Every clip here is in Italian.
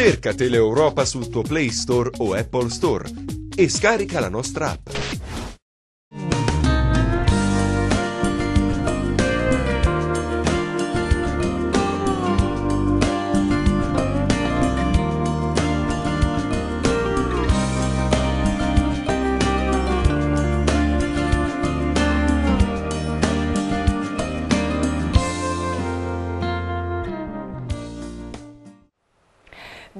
Cerca Teleeuropa sul tuo Play Store o Apple Store e scarica la nostra app.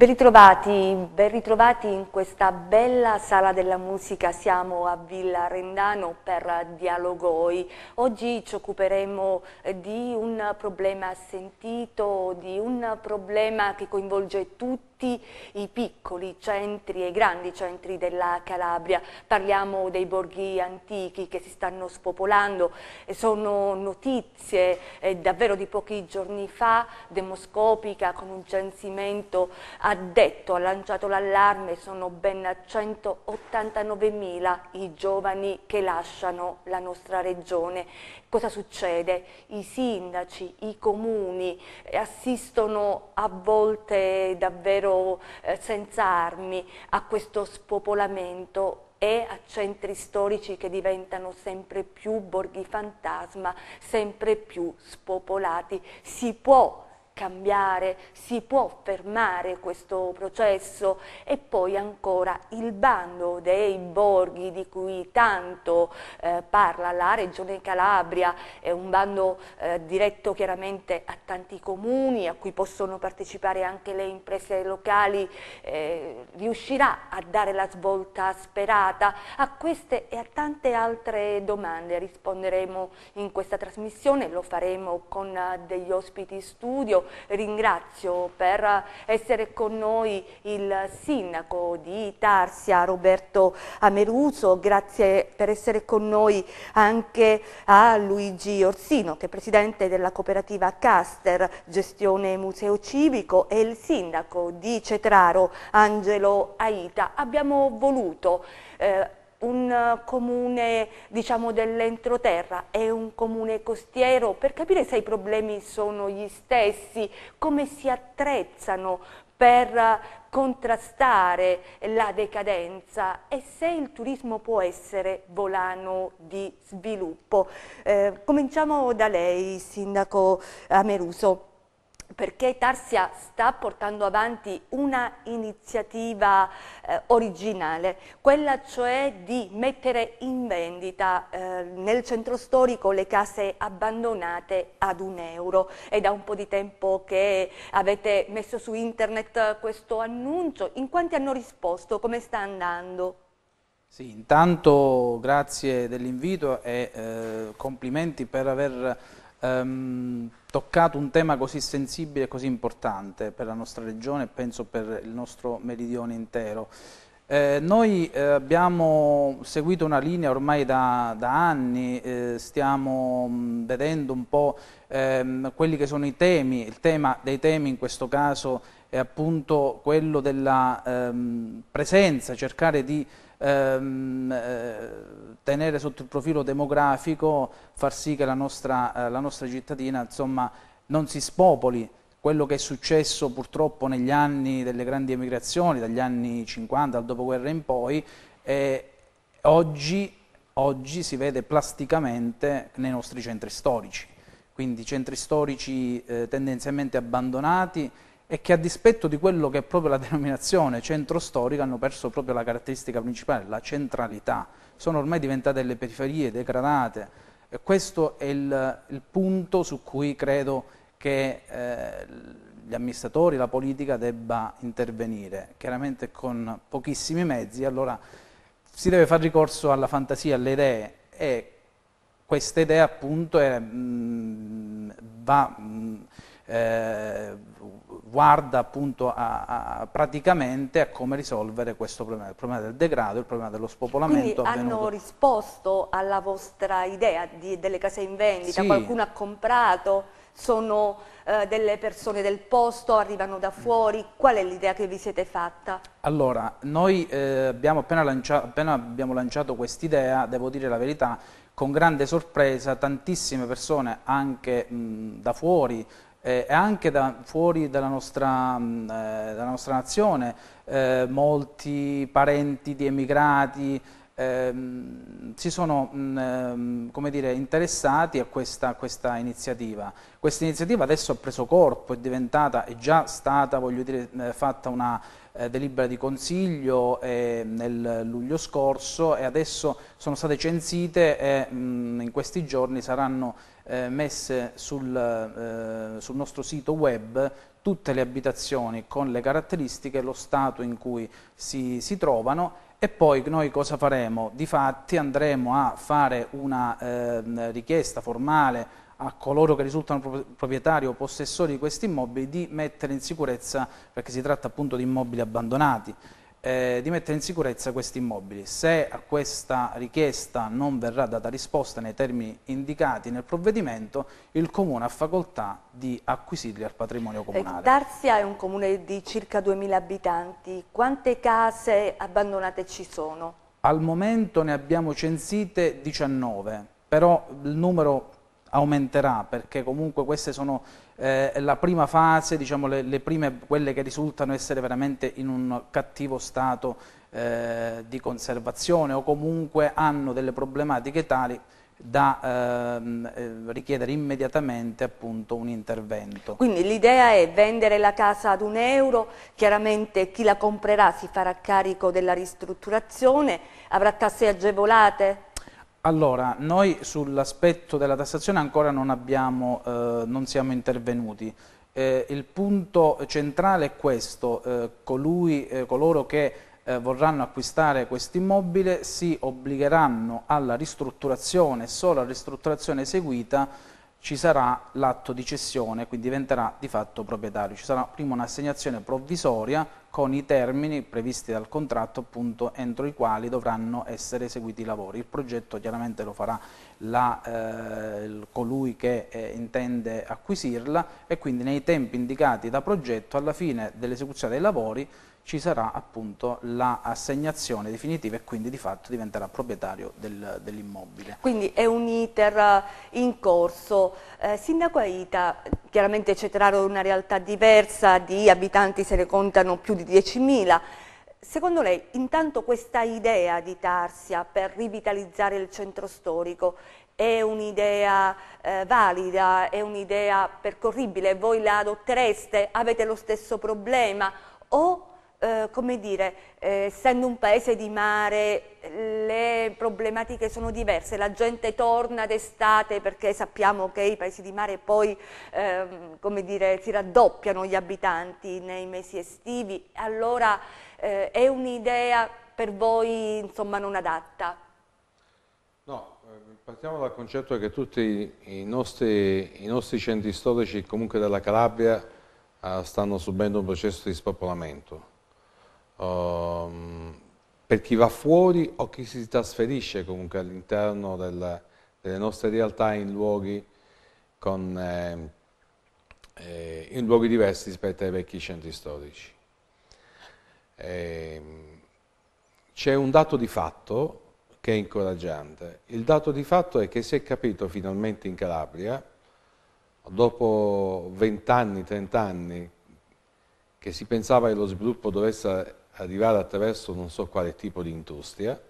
Ben ritrovati, ben ritrovati, in questa bella sala della musica, siamo a Villa Rendano per Dialogoi. Oggi ci occuperemo eh, di un problema sentito, di un problema che coinvolge tutti tutti i piccoli centri e grandi centri della Calabria. Parliamo dei borghi antichi che si stanno spopolando, sono notizie eh, davvero di pochi giorni fa, demoscopica con un censimento addetto, ha lanciato l'allarme, sono ben 189.000 i giovani che lasciano la nostra regione Cosa succede? I sindaci, i comuni eh, assistono a volte davvero eh, senza armi a questo spopolamento e a centri storici che diventano sempre più borghi fantasma, sempre più spopolati. Si può cambiare, si può fermare questo processo e poi ancora il bando dei borghi di cui tanto eh, parla la Regione Calabria, è un bando eh, diretto chiaramente a tanti comuni a cui possono partecipare anche le imprese locali, eh, riuscirà a dare la svolta sperata a queste e a tante altre domande risponderemo in questa trasmissione, lo faremo con eh, degli ospiti studio, ringrazio per essere con noi il sindaco di Tarsia, Roberto Ameruso, grazie per essere con noi anche a Luigi Orsino, che è presidente della cooperativa Caster, gestione museo civico, e il sindaco di Cetraro, Angelo Aita. Abbiamo voluto eh, un eh, comune diciamo, dell'entroterra e un comune costiero per capire se i problemi sono gli stessi, come si attrezzano per eh, contrastare la decadenza e se il turismo può essere volano di sviluppo. Eh, cominciamo da lei, Sindaco Ameruso perché Tarsia sta portando avanti una iniziativa eh, originale, quella cioè di mettere in vendita eh, nel centro storico le case abbandonate ad un euro. È da un po' di tempo che avete messo su internet questo annuncio, in quanti hanno risposto, come sta andando? Sì, intanto grazie dell'invito e eh, complimenti per aver ehm, toccato un tema così sensibile e così importante per la nostra regione e penso per il nostro meridione intero. Eh, noi eh, abbiamo seguito una linea ormai da, da anni, eh, stiamo mh, mm, vedendo un po' ehm, quelli che sono i temi, il tema dei temi in questo caso è appunto quello della ehm, presenza, cercare di ehm, eh, tenere sotto il profilo demografico, far sì che la nostra, eh, la nostra cittadina insomma, non si spopoli, quello che è successo purtroppo negli anni delle grandi emigrazioni, dagli anni 50 al dopoguerra in poi, e oggi, oggi, si vede plasticamente nei nostri centri storici, quindi centri storici eh, tendenzialmente abbandonati, e che a dispetto di quello che è proprio la denominazione centro storico hanno perso proprio la caratteristica principale, la centralità, sono ormai diventate delle periferie degradate e questo è il, il punto su cui credo che eh, gli amministratori, la politica debba intervenire, chiaramente con pochissimi mezzi, allora si deve fare ricorso alla fantasia, alle idee e questa idea appunto è, mh, mm, va... Mh, mm, eh, guarda appunto a, a, praticamente a come risolvere questo problema, il problema del degrado, il problema dello spopolamento. Quindi avvenuto. hanno risposto alla vostra idea di, delle case in vendita, sì. qualcuno ha comprato? sono eh, delle persone del posto, arrivano da fuori, qual è l'idea che vi siete fatta? Allora, noi eh, abbiamo appena, lanciato, lanciato quest'idea, devo dire la verità, con grande sorpresa tantissime persone anche mh, da fuori, eh, e eh, anche da, fuori dalla nostra, mh, mm, eh, dalla nostra nazione, eh, molti parenti di emigrati ehm, si sono mh, mm, ehm, dire, interessati a questa, questa iniziativa. Questa iniziativa adesso ha preso corpo, è diventata, è già stata dire, eh, fatta una delibera di consiglio eh, nel luglio scorso e adesso sono state censite e mh, mm, in questi giorni saranno eh, messe sul, eh, sul nostro sito web tutte le abitazioni con le caratteristiche, lo stato in cui si, si trovano e poi noi cosa faremo? Difatti andremo a fare una eh, richiesta formale a coloro che risultano proprietari o possessori di questi immobili di mettere in sicurezza, perché si tratta appunto di immobili abbandonati, eh, di mettere in sicurezza questi immobili. Se a questa richiesta non verrà data risposta nei termini indicati nel provvedimento, il Comune ha facoltà di acquisirli al patrimonio eh, comunale. Darzia è un comune di circa 2.000 abitanti, quante case abbandonate ci sono? Al momento ne abbiamo censite 19, però il numero aumenterà perché comunque queste sono eh, la prima fase, diciamo, le, le, prime, quelle che risultano essere veramente in un cattivo stato eh, di conservazione o comunque hanno delle problematiche tali da ehm, eh, richiedere immediatamente appunto, un intervento. Quindi l'idea è vendere la casa ad un euro, chiaramente chi la comprerà si farà carico della ristrutturazione, avrà tasse agevolate? Allora, noi sull'aspetto della tassazione ancora non, abbiamo, eh, non siamo intervenuti. Eh, il punto centrale è questo, eh, colui, eh, coloro che eh, vorranno acquistare questo immobile si obbligheranno alla ristrutturazione, solo alla ristrutturazione eseguita ci sarà l'atto di cessione, quindi diventerà di fatto proprietario. Ci sarà prima un'assegnazione provvisoria con i termini previsti dal contratto appunto entro i quali dovranno essere eseguiti i lavori. Il progetto chiaramente lo farà la, eh, colui che eh, intende acquisirla e quindi nei tempi indicati da progetto alla fine dell'esecuzione dei lavori ci sarà appunto l'assegnazione la definitiva e quindi di fatto diventerà proprietario del, dell'immobile. Quindi è un iter eh, in corso. Eh, Sindaco Aita, chiaramente Cetraro è una realtà diversa, di abitanti se ne contano più di 10.000. Secondo lei intanto questa idea di Tarsia per rivitalizzare il centro storico è un'idea eh, valida, è un'idea percorribile, voi la adottereste, avete lo stesso problema o eh, come dire, eh, essendo un paese di mare, le problematiche sono diverse, la gente torna d'estate perché sappiamo che i paesi di mare poi, ehm, come dire, si raddoppiano gli abitanti nei mesi estivi, allora eh, è un'idea per voi insomma non adatta? No, eh, partiamo dal concetto che tutti i nostri, i nostri centri storici comunque della Calabria eh, stanno subendo un processo di spopolamento um, per chi va fuori o chi si trasferisce comunque all'interno del, delle nostre realtà in luoghi, con, ehm, eh, in luoghi diversi rispetto ai vecchi centri storici. Ehm, c'è un dato di fatto che è incoraggiante. Il dato di fatto è che si è capito finalmente in Calabria, dopo 20 anni, 30 anni, che si pensava che lo sviluppo dovesse arrivare attraverso non so quale tipo di industria,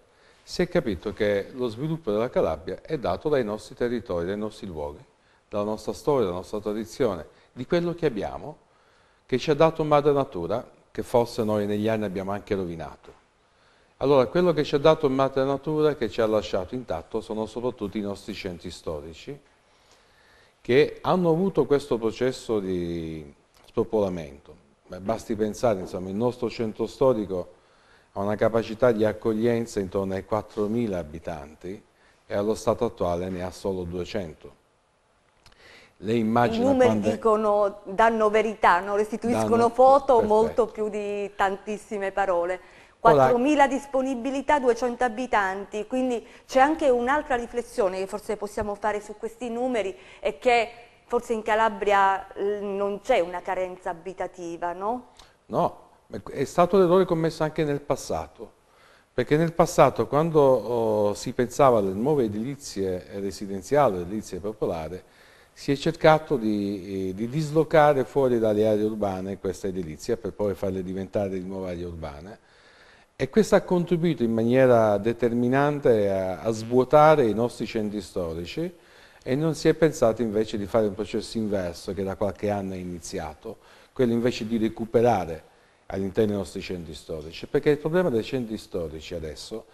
si è capito che lo sviluppo della Calabria è dato dai nostri territori, dai nostri luoghi, dalla nostra storia, dalla nostra tradizione, di quello che abbiamo, che ci ha dato madre natura, che forse noi negli anni abbiamo anche rovinato. Allora, quello che ci ha dato madre natura, che ci ha lasciato intatto, sono soprattutto i nostri centri storici, che hanno avuto questo processo di spopolamento. Beh, basti pensare, insomma, il nostro centro storico ha una capacità di accoglienza intorno ai 4.000 abitanti e allo stato attuale ne ha solo 200. Lei I numeri dicono, danno verità, non restituiscono danno, foto perfetto. molto più di tantissime parole. 4.000 disponibilità, 200 abitanti, quindi c'è anche un'altra riflessione che forse possiamo fare su questi numeri e che forse in Calabria eh, non c'è una carenza abitativa, no? No, è stato un errore commesso anche nel passato, perché nel passato quando oh, si pensava alle nuove edilizie residenziali, edilizie popolari, si è cercato di, eh, di, dislocare fuori dalle aree urbane questa edilizia per poi farle diventare di nuove aree urbane e questo ha contribuito in maniera determinante a, a svuotare i nostri centri storici e non si è pensato invece di fare un processo inverso che da qualche anno è iniziato, quello invece di recuperare all'interno dei nostri centri storici, perché il problema dei centri storici adesso,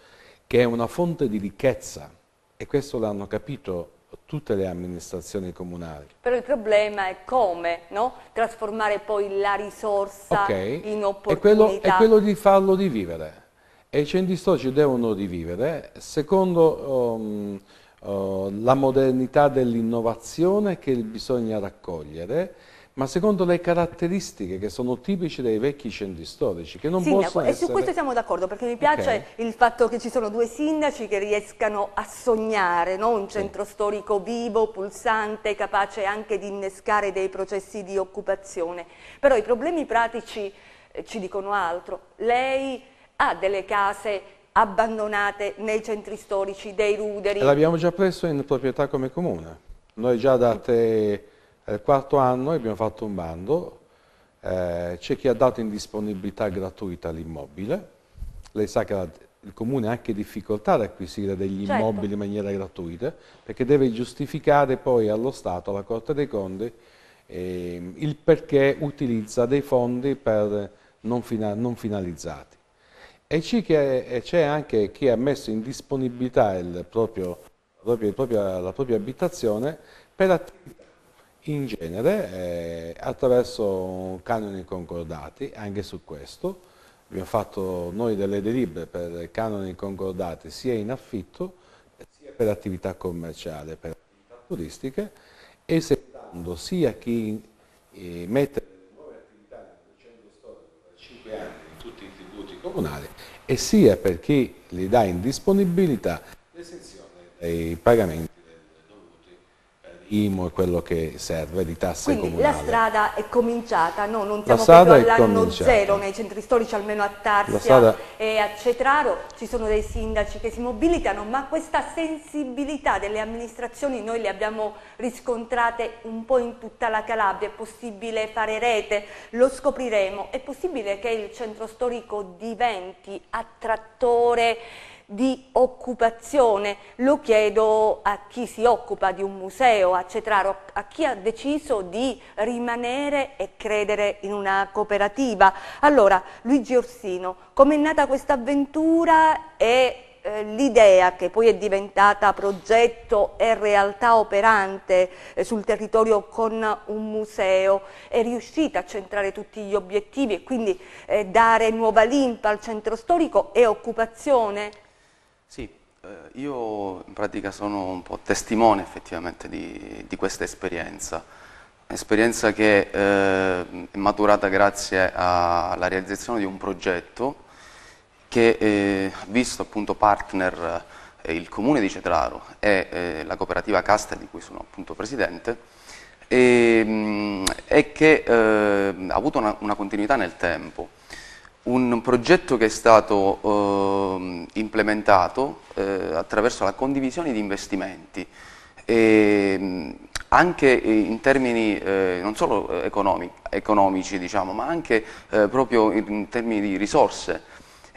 che è una fonte di ricchezza, e questo l'hanno capito tutte le amministrazioni comunali. Però il problema è come no? trasformare poi la risorsa okay. in opportunità. È quello, è quello di farlo rivivere e i centri storici devono rivivere secondo um, eh, la modernità dell'innovazione che bisogna raccogliere, ma secondo le caratteristiche che sono tipiche dei vecchi centri storici, che non Sindaco, possono essere... e su questo siamo d'accordo, perché mi piace okay. il fatto che ci sono due sindaci che riescano a sognare no? un centro sì. storico vivo, pulsante, capace anche di innescare dei processi di occupazione. Però i problemi pratici eh, ci dicono altro. Lei ha delle case abbandonate nei centri storici dei ruderi. L'abbiamo già preso in proprietà come comune. Noi già date il eh, quarto anno abbiamo fatto un bando, eh, c'è chi ha dato in disponibilità gratuita l'immobile, lei sa che la, il comune ha anche difficoltà ad acquisire degli certo. immobili in maniera gratuita, perché deve giustificare poi allo Stato, alla Corte dei Conti, eh, il perché utilizza dei fondi per non, fina non finalizzati. E c'è anche chi ha messo in disponibilità il proprio, proprio, propria, la propria abitazione per attività in genere eh, attraverso canoni concordati, anche su questo abbiamo fatto noi delle delibere per canoni concordati sia in affitto sia per attività commerciale, per attività turistiche e seguendo sia chi eh, mette e sia per chi li dà in disponibilità l'esenzione dei pagamenti IMO è quello che serve di tasse Quindi comunali. la strada è cominciata, no? non siamo proprio all'anno zero nei centri storici, almeno a Tarsia strada... e a Cetraro ci sono dei sindaci che si mobilitano, ma questa sensibilità delle amministrazioni noi le abbiamo riscontrate un po' in tutta la Calabria, è possibile fare rete, lo scopriremo, è possibile che il centro storico diventi attrattore di occupazione. Lo chiedo a chi si occupa di un museo, a Cetraro, a chi ha deciso di rimanere e credere in una cooperativa. Allora, Luigi Orsino, com'è nata questa avventura e eh, l'idea che poi è diventata progetto e realtà operante eh, sul territorio con un museo è riuscita a centrare tutti gli obiettivi e quindi eh, dare nuova limpa al centro storico e occupazione? Eh, io in pratica sono un po' testimone effettivamente di, di questa esperienza, esperienza che eh, è maturata grazie alla realizzazione di un progetto che eh, ha eh, visto appunto partner eh, il comune di Cetraro e eh, la cooperativa Castel di cui sono appunto presidente e, mh, mm, e che ha avuto una, una continuità nel tempo un progetto che è stato eh, implementato eh, attraverso la condivisione di investimenti, e, ehm, anche in termini eh, non solo economici, economici diciamo, ma anche eh, proprio in termini di risorse.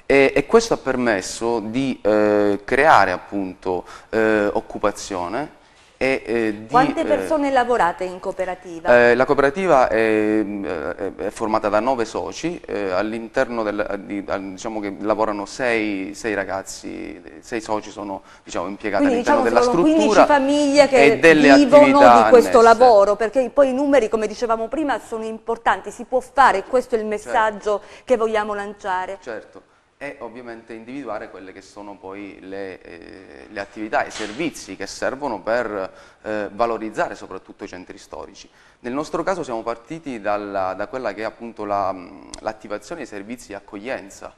E, e questo ha permesso di eh, creare appunto, eh, occupazione e, eh, di, Quante eh, persone eh, lavorate in cooperativa? Eh, la cooperativa è, eh, è, formata da nove soci, eh, all'interno di, diciamo che lavorano sei, sei, ragazzi, sei soci sono diciamo, impiegati all'interno diciamo, della struttura. 15 famiglie che vivono di questo annesse. lavoro, perché poi i numeri come dicevamo prima sono importanti, si può fare, questo è il messaggio certo. che vogliamo lanciare. Certo e ovviamente individuare quelle che sono poi le, eh, le attività e i servizi che servono per eh, valorizzare soprattutto i centri storici. Nel nostro caso siamo partiti dalla, da quella che è appunto l'attivazione la, dei servizi di accoglienza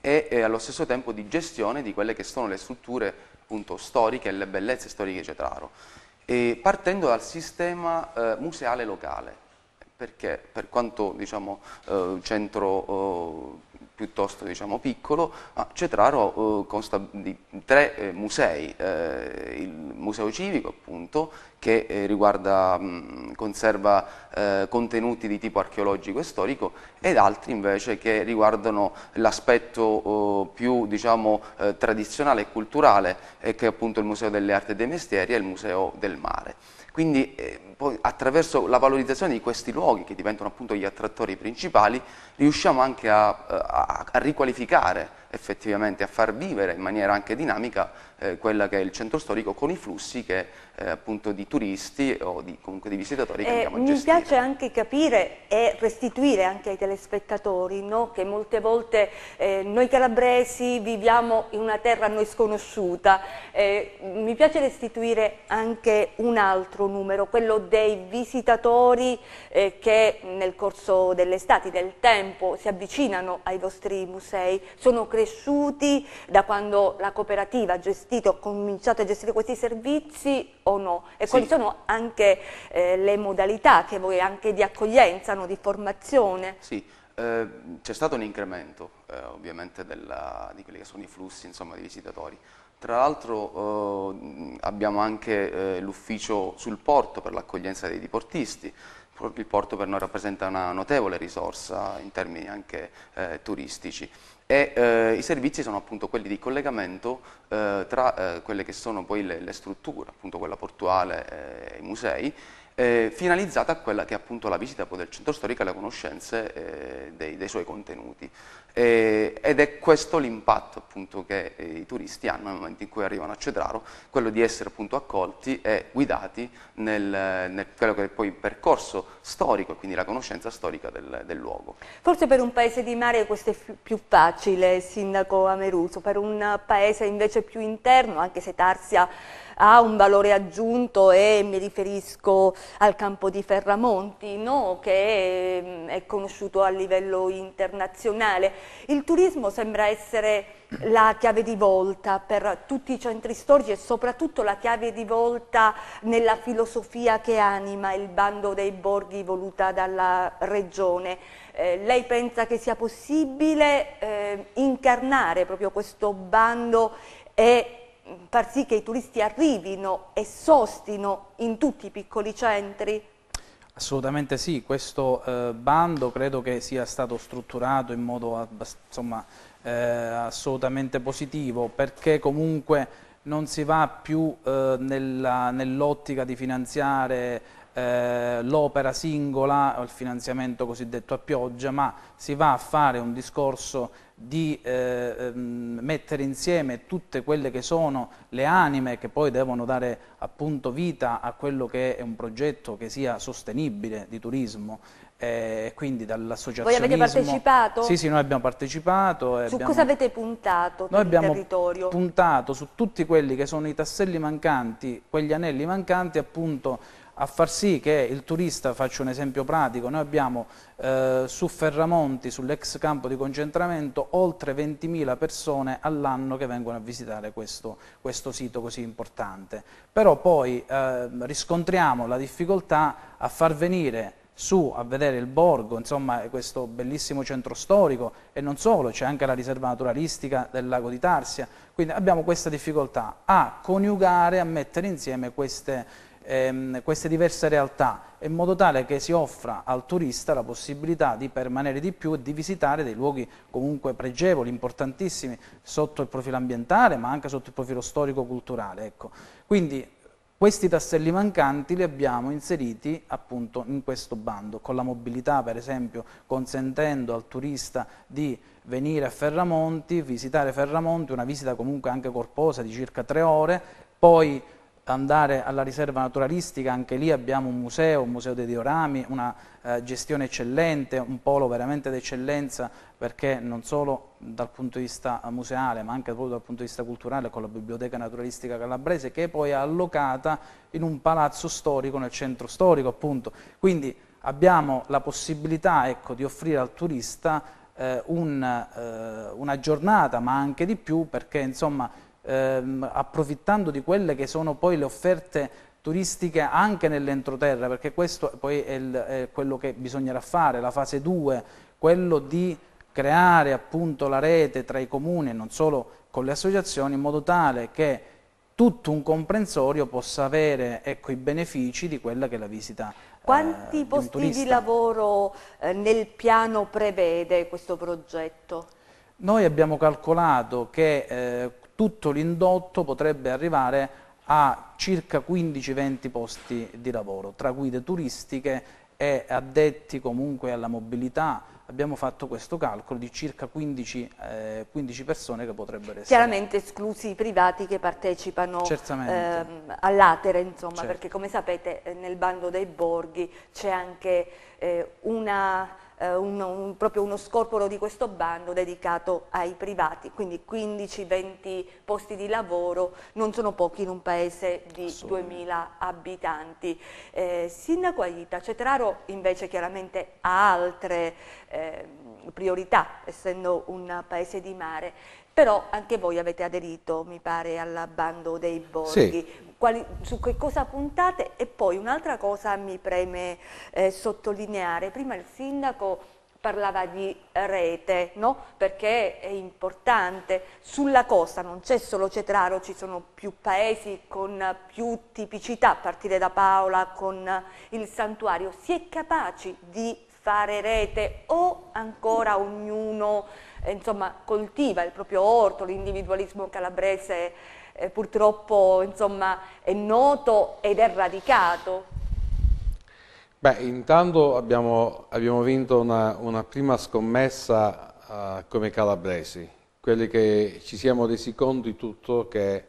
e, e allo stesso tempo di gestione di quelle che sono le strutture appunto, storiche e le bellezze storiche di Cetraro, e partendo dal sistema eh, museale locale, perché per quanto diciamo, eh, centro oh, piuttosto diciamo, piccolo, ma Cetraro eh, consta di tre eh, musei, eh, il Museo Civico appunto, che eh, riguarda, mh, mm, conserva eh, contenuti di tipo archeologico e storico ed altri invece che riguardano l'aspetto oh, più diciamo, eh, tradizionale e culturale che è appunto il Museo delle Arti e dei Mestieri e il Museo del Mare. Quindi eh, poi attraverso la valorizzazione di questi luoghi, che diventano appunto gli attrattori principali, riusciamo anche a, eh, a, a riqualificare effettivamente, a far vivere in maniera anche dinamica eh, quella che è il centro storico con i flussi che, eh, appunto, di turisti o di, comunque di visitatori che eh, andiamo a gestire. Mi piace anche capire e restituire anche ai telespettatori no? che molte volte eh, noi calabresi viviamo in una terra a noi sconosciuta. Eh, mi piace restituire anche un altro numero, quello dei visitatori eh, che nel corso dell'estate, del tempo, si avvicinano ai vostri musei, sono cresciuti da quando la cooperativa gestisce partito ho cominciato a gestire questi servizi o no? E sì. quali sono anche eh, le modalità che voi anche di accoglienza, no? di formazione? Sì, eh, c'è stato un incremento eh, ovviamente della, di quelli che sono i flussi insomma, di visitatori. Tra l'altro eh, abbiamo anche eh, l'ufficio sul porto per l'accoglienza dei diportisti, il porto per noi rappresenta una notevole risorsa in termini anche eh, turistici e eh, i servizi sono appunto quelli di collegamento eh, tra eh, quelle che sono poi le, le strutture, appunto quella portuale eh, e i musei, eh, finalizzata a quella che è appunto la visita del centro storico e le conoscenze eh, dei, dei, suoi contenuti. Eh, ed è questo l'impatto appunto che eh, i turisti hanno nel momento in cui arrivano a Cedraro, quello di essere appunto accolti e guidati nel, nel quello che è poi il percorso storico e quindi la conoscenza storica del, del, luogo. Forse per un paese di mare questo è più facile, Sindaco Ameruso, per un paese invece più interno, anche se Tarsia ha un valore aggiunto e mi riferisco al campo di Ferramonti, no? che mm, è conosciuto a livello internazionale. Il turismo sembra essere la chiave di volta per tutti i centri storici e soprattutto la chiave di volta nella filosofia che anima il bando dei borghi voluta dalla regione. Eh, lei pensa che sia possibile eh, incarnare proprio questo bando e far sì che i turisti arrivino e sostino in tutti i piccoli centri? Assolutamente sì, questo eh, bando credo che sia stato strutturato in modo insomma, eh, assolutamente positivo perché comunque non si va più eh, nell'ottica nell di finanziare eh, l'opera singola il finanziamento cosiddetto a pioggia ma si va a fare un discorso di eh, ehm, mettere insieme tutte quelle che sono le anime che poi devono dare appunto vita a quello che è un progetto che sia sostenibile di turismo eh, quindi dall'associazionismo. Voi avete partecipato? Sì, sì, noi abbiamo partecipato. Su abbiamo, cosa avete puntato noi abbiamo territorio? puntato su tutti quelli che sono i tasselli mancanti, quegli anelli mancanti appunto a far sì che il turista, faccio un esempio pratico, noi abbiamo eh, su Ferramonti, sull'ex campo di concentramento, oltre 20.000 persone all'anno che vengono a visitare questo, questo, sito così importante. Però poi eh, riscontriamo la difficoltà a far venire su a vedere il borgo, insomma questo bellissimo centro storico e non solo, c'è anche la riserva naturalistica del lago di Tarsia, quindi abbiamo questa difficoltà a coniugare, a mettere insieme queste, ehm, queste diverse realtà in modo tale che si offra al turista la possibilità di permanere di più e di visitare dei luoghi comunque pregevoli, importantissimi sotto il profilo ambientale ma anche sotto il profilo storico-culturale. Ecco. Quindi questi tasselli mancanti li abbiamo inseriti appunto in questo bando, con la mobilità per esempio consentendo al turista di venire a Ferramonti, visitare Ferramonti, una visita comunque anche corposa di circa tre ore, poi andare alla riserva naturalistica, anche lì abbiamo un museo, un museo dei diorami, una eh, gestione eccellente, un polo veramente d'eccellenza perché non solo dal punto di vista museale ma anche proprio dal punto di vista culturale con la Biblioteca Naturalistica Calabrese che poi è allocata in un palazzo storico nel centro storico appunto. Quindi abbiamo la possibilità ecco, di offrire al turista eh, un, eh, una giornata ma anche di più perché insomma ehm, approfittando di quelle che sono poi le offerte turistiche anche nell'entroterra, perché questo poi è, il, è quello che bisognerà fare, la fase 2, quello di creare appunto la rete tra i comuni e non solo con le associazioni in modo tale che tutto un comprensorio possa avere ecco, i benefici di quella che è la visita eh, Quanti eh, posti di, di lavoro eh, nel piano prevede questo progetto? Noi abbiamo calcolato che eh, tutto l'indotto potrebbe arrivare a circa 15-20 posti di lavoro, tra guide turistiche e addetti comunque alla mobilità, abbiamo fatto questo calcolo di circa 15, eh, 15 persone che potrebbero essere. Chiaramente esclusi i privati che partecipano ehm, all'Atere, insomma, certo. perché come sapete eh, nel bando dei borghi c'è anche eh, una eh, un, un, proprio uno scorporo di questo bando dedicato ai privati, quindi 15-20 posti di lavoro non sono pochi in un paese di 2.000 abitanti. Eh, Sindaco Aita, Cetraro invece chiaramente ha altre eh, priorità, essendo un paese di mare, però anche voi avete aderito, mi pare, al bando dei borghi. Sì. Quali, su che cosa puntate? E poi un'altra cosa mi preme eh, sottolineare, prima il sindaco parlava di rete, no? perché è importante. Sulla costa non c'è solo Cetraro, ci sono più paesi con più tipicità, a partire da Paola, con il santuario. Si è capaci di fare rete o ancora ognuno eh, insomma, coltiva il proprio orto, l'individualismo calabrese eh, purtroppo insomma, è noto ed è radicato. Beh, intanto abbiamo, abbiamo vinto una, una, prima scommessa uh, come calabresi, quelli che ci siamo resi conto di tutto che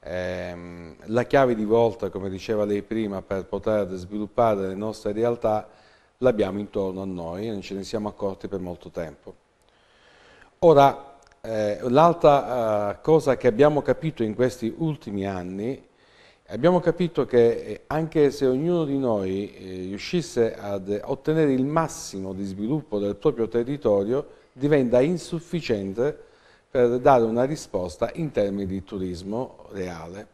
ehm, la chiave di volta, come diceva lei prima, per poter sviluppare le nostre realtà l'abbiamo intorno a noi e non ce ne siamo accorti per molto tempo. Ora, eh, l'altra eh, cosa che abbiamo capito in questi ultimi anni, abbiamo capito che eh, anche se ognuno di noi eh, riuscisse ad ottenere il massimo di sviluppo del proprio territorio, diventa insufficiente per dare una risposta in termini di turismo reale.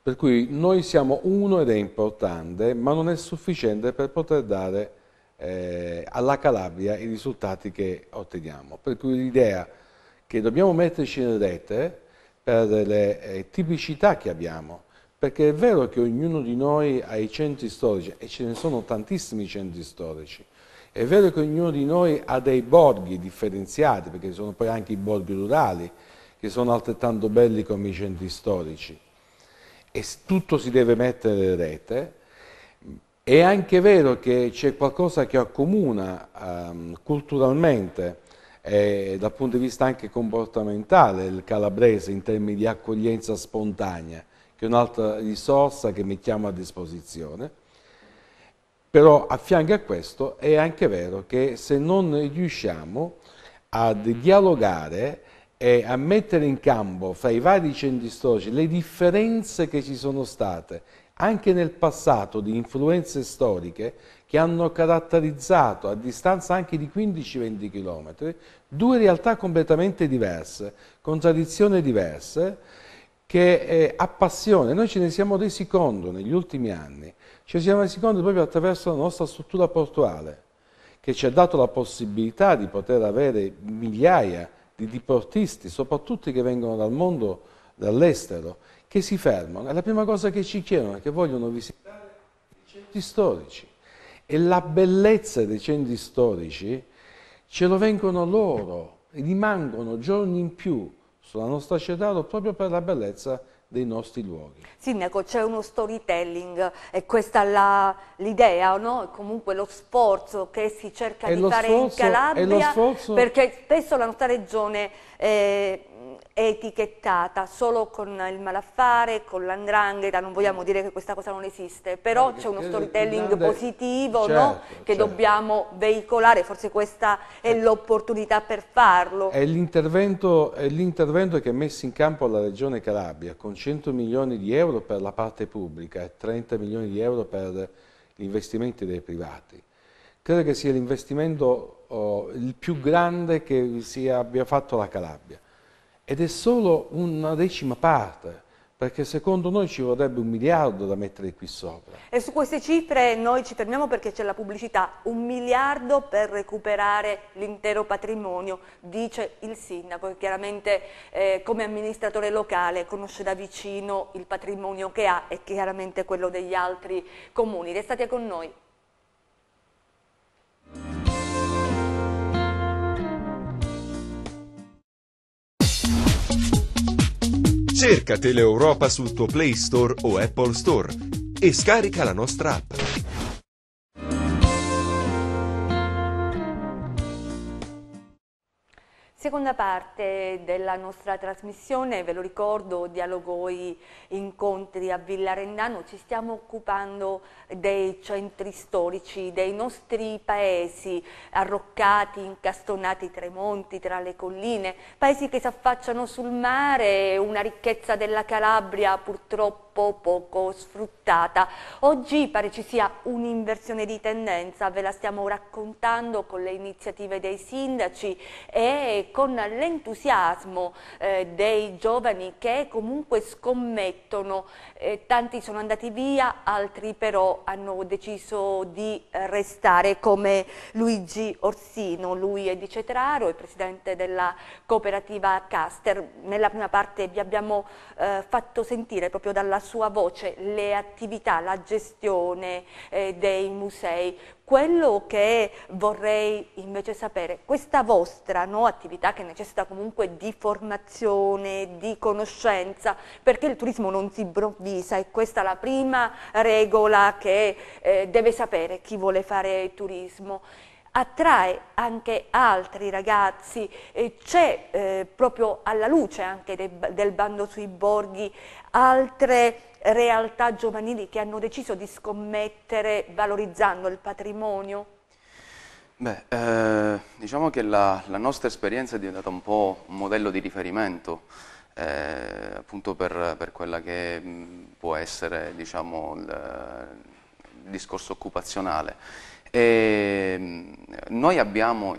Per cui noi siamo uno ed è importante, ma non è sufficiente per poter dare risposta eh, alla Calabria i risultati che otteniamo. Per cui l'idea che dobbiamo metterci in rete per le eh, tipicità che abbiamo, perché è vero che ognuno di noi ha i centri storici, e ce ne sono tantissimi centri storici, è vero che ognuno di noi ha dei borghi differenziati, perché ci sono poi anche i borghi rurali, che sono altrettanto belli come i centri storici, e tutto si deve mettere in rete, è anche vero che c'è qualcosa che accomuna ehm, culturalmente e eh, dal punto di vista anche comportamentale il calabrese in termini di accoglienza spontanea, che è un'altra risorsa che mettiamo a disposizione. Però a fianco a questo è anche vero che se non riusciamo a dialogare e a mettere in campo fra i vari centri storici le differenze che ci sono state anche nel passato di influenze storiche che hanno caratterizzato, a distanza anche di 15-20 km, due realtà completamente diverse, con tradizioni diverse, che eh, appassiona. Noi ce ne siamo resi conto negli ultimi anni, ce ne siamo resi conto proprio attraverso la nostra struttura portuale, che ci ha dato la possibilità di poter avere migliaia di diportisti, soprattutto che vengono dal mondo, dall'estero, che si fermano. e La prima cosa che ci chiedono è che vogliono visitare i centri storici. E la bellezza dei centri storici ce lo vengono loro, rimangono giorni in più sulla nostra città proprio per la bellezza dei nostri luoghi. Sindaco, c'è uno storytelling, è questa l'idea, no? comunque lo sforzo che si cerca è di fare sforzo, in Calabria, perché spesso la nostra regione eh, è etichettata solo con il malaffare, con l'andrangheta, non vogliamo dire che questa cosa non esiste, però c'è uno storytelling positivo certo, no? che certo. dobbiamo veicolare, forse questa è ecco. l'opportunità per farlo. È l'intervento, che ha messo in campo la Regione Calabria con 100 milioni di euro per la parte pubblica e 30 milioni di euro per gli investimenti dei privati. Credo che sia l'investimento oh, il più grande che si abbia fatto la Calabria ed è solo una decima parte perché secondo noi ci vorrebbe un miliardo da mettere qui sopra. E su queste cifre noi ci fermiamo perché c'è la pubblicità, un miliardo per recuperare l'intero patrimonio, dice il sindaco che chiaramente eh, come amministratore locale conosce da vicino il patrimonio che ha e chiaramente quello degli altri comuni. Restate con noi. Cerca Teleeuropa sul tuo Play Store o Apple Store e scarica la nostra app. Seconda parte della nostra trasmissione, ve lo ricordo, dialogo e incontri a Villa Rendano, ci stiamo occupando dei centri storici, dei nostri paesi arroccati, incastonati tra i monti, tra le colline, paesi che si affacciano sul mare, una ricchezza della Calabria purtroppo troppo poco sfruttata. Oggi pare ci sia un'inversione di tendenza, ve la stiamo raccontando con le iniziative dei sindaci e con l'entusiasmo eh, dei giovani che comunque scommettono, eh, tanti sono andati via, altri però hanno deciso di restare come Luigi Orsino, lui è di Cetraro, è presidente della cooperativa Caster. Nella prima parte vi abbiamo eh, fatto sentire proprio dalla sua sua voce le attività, la gestione eh, dei musei. Quello che vorrei invece sapere, questa vostra no, attività che necessita comunque di formazione, di conoscenza, perché il turismo non si improvvisa e questa è la prima regola che eh, deve sapere chi vuole fare turismo attrae anche altri ragazzi, c'è eh, proprio alla luce anche de, del bando sui borghi altre realtà giovanili che hanno deciso di scommettere valorizzando il patrimonio? Beh, eh, diciamo che la, la, nostra esperienza è diventata un po' un modello di riferimento eh, appunto per, per, quella che mm, può essere diciamo, il, il discorso occupazionale e ehm, noi abbiamo,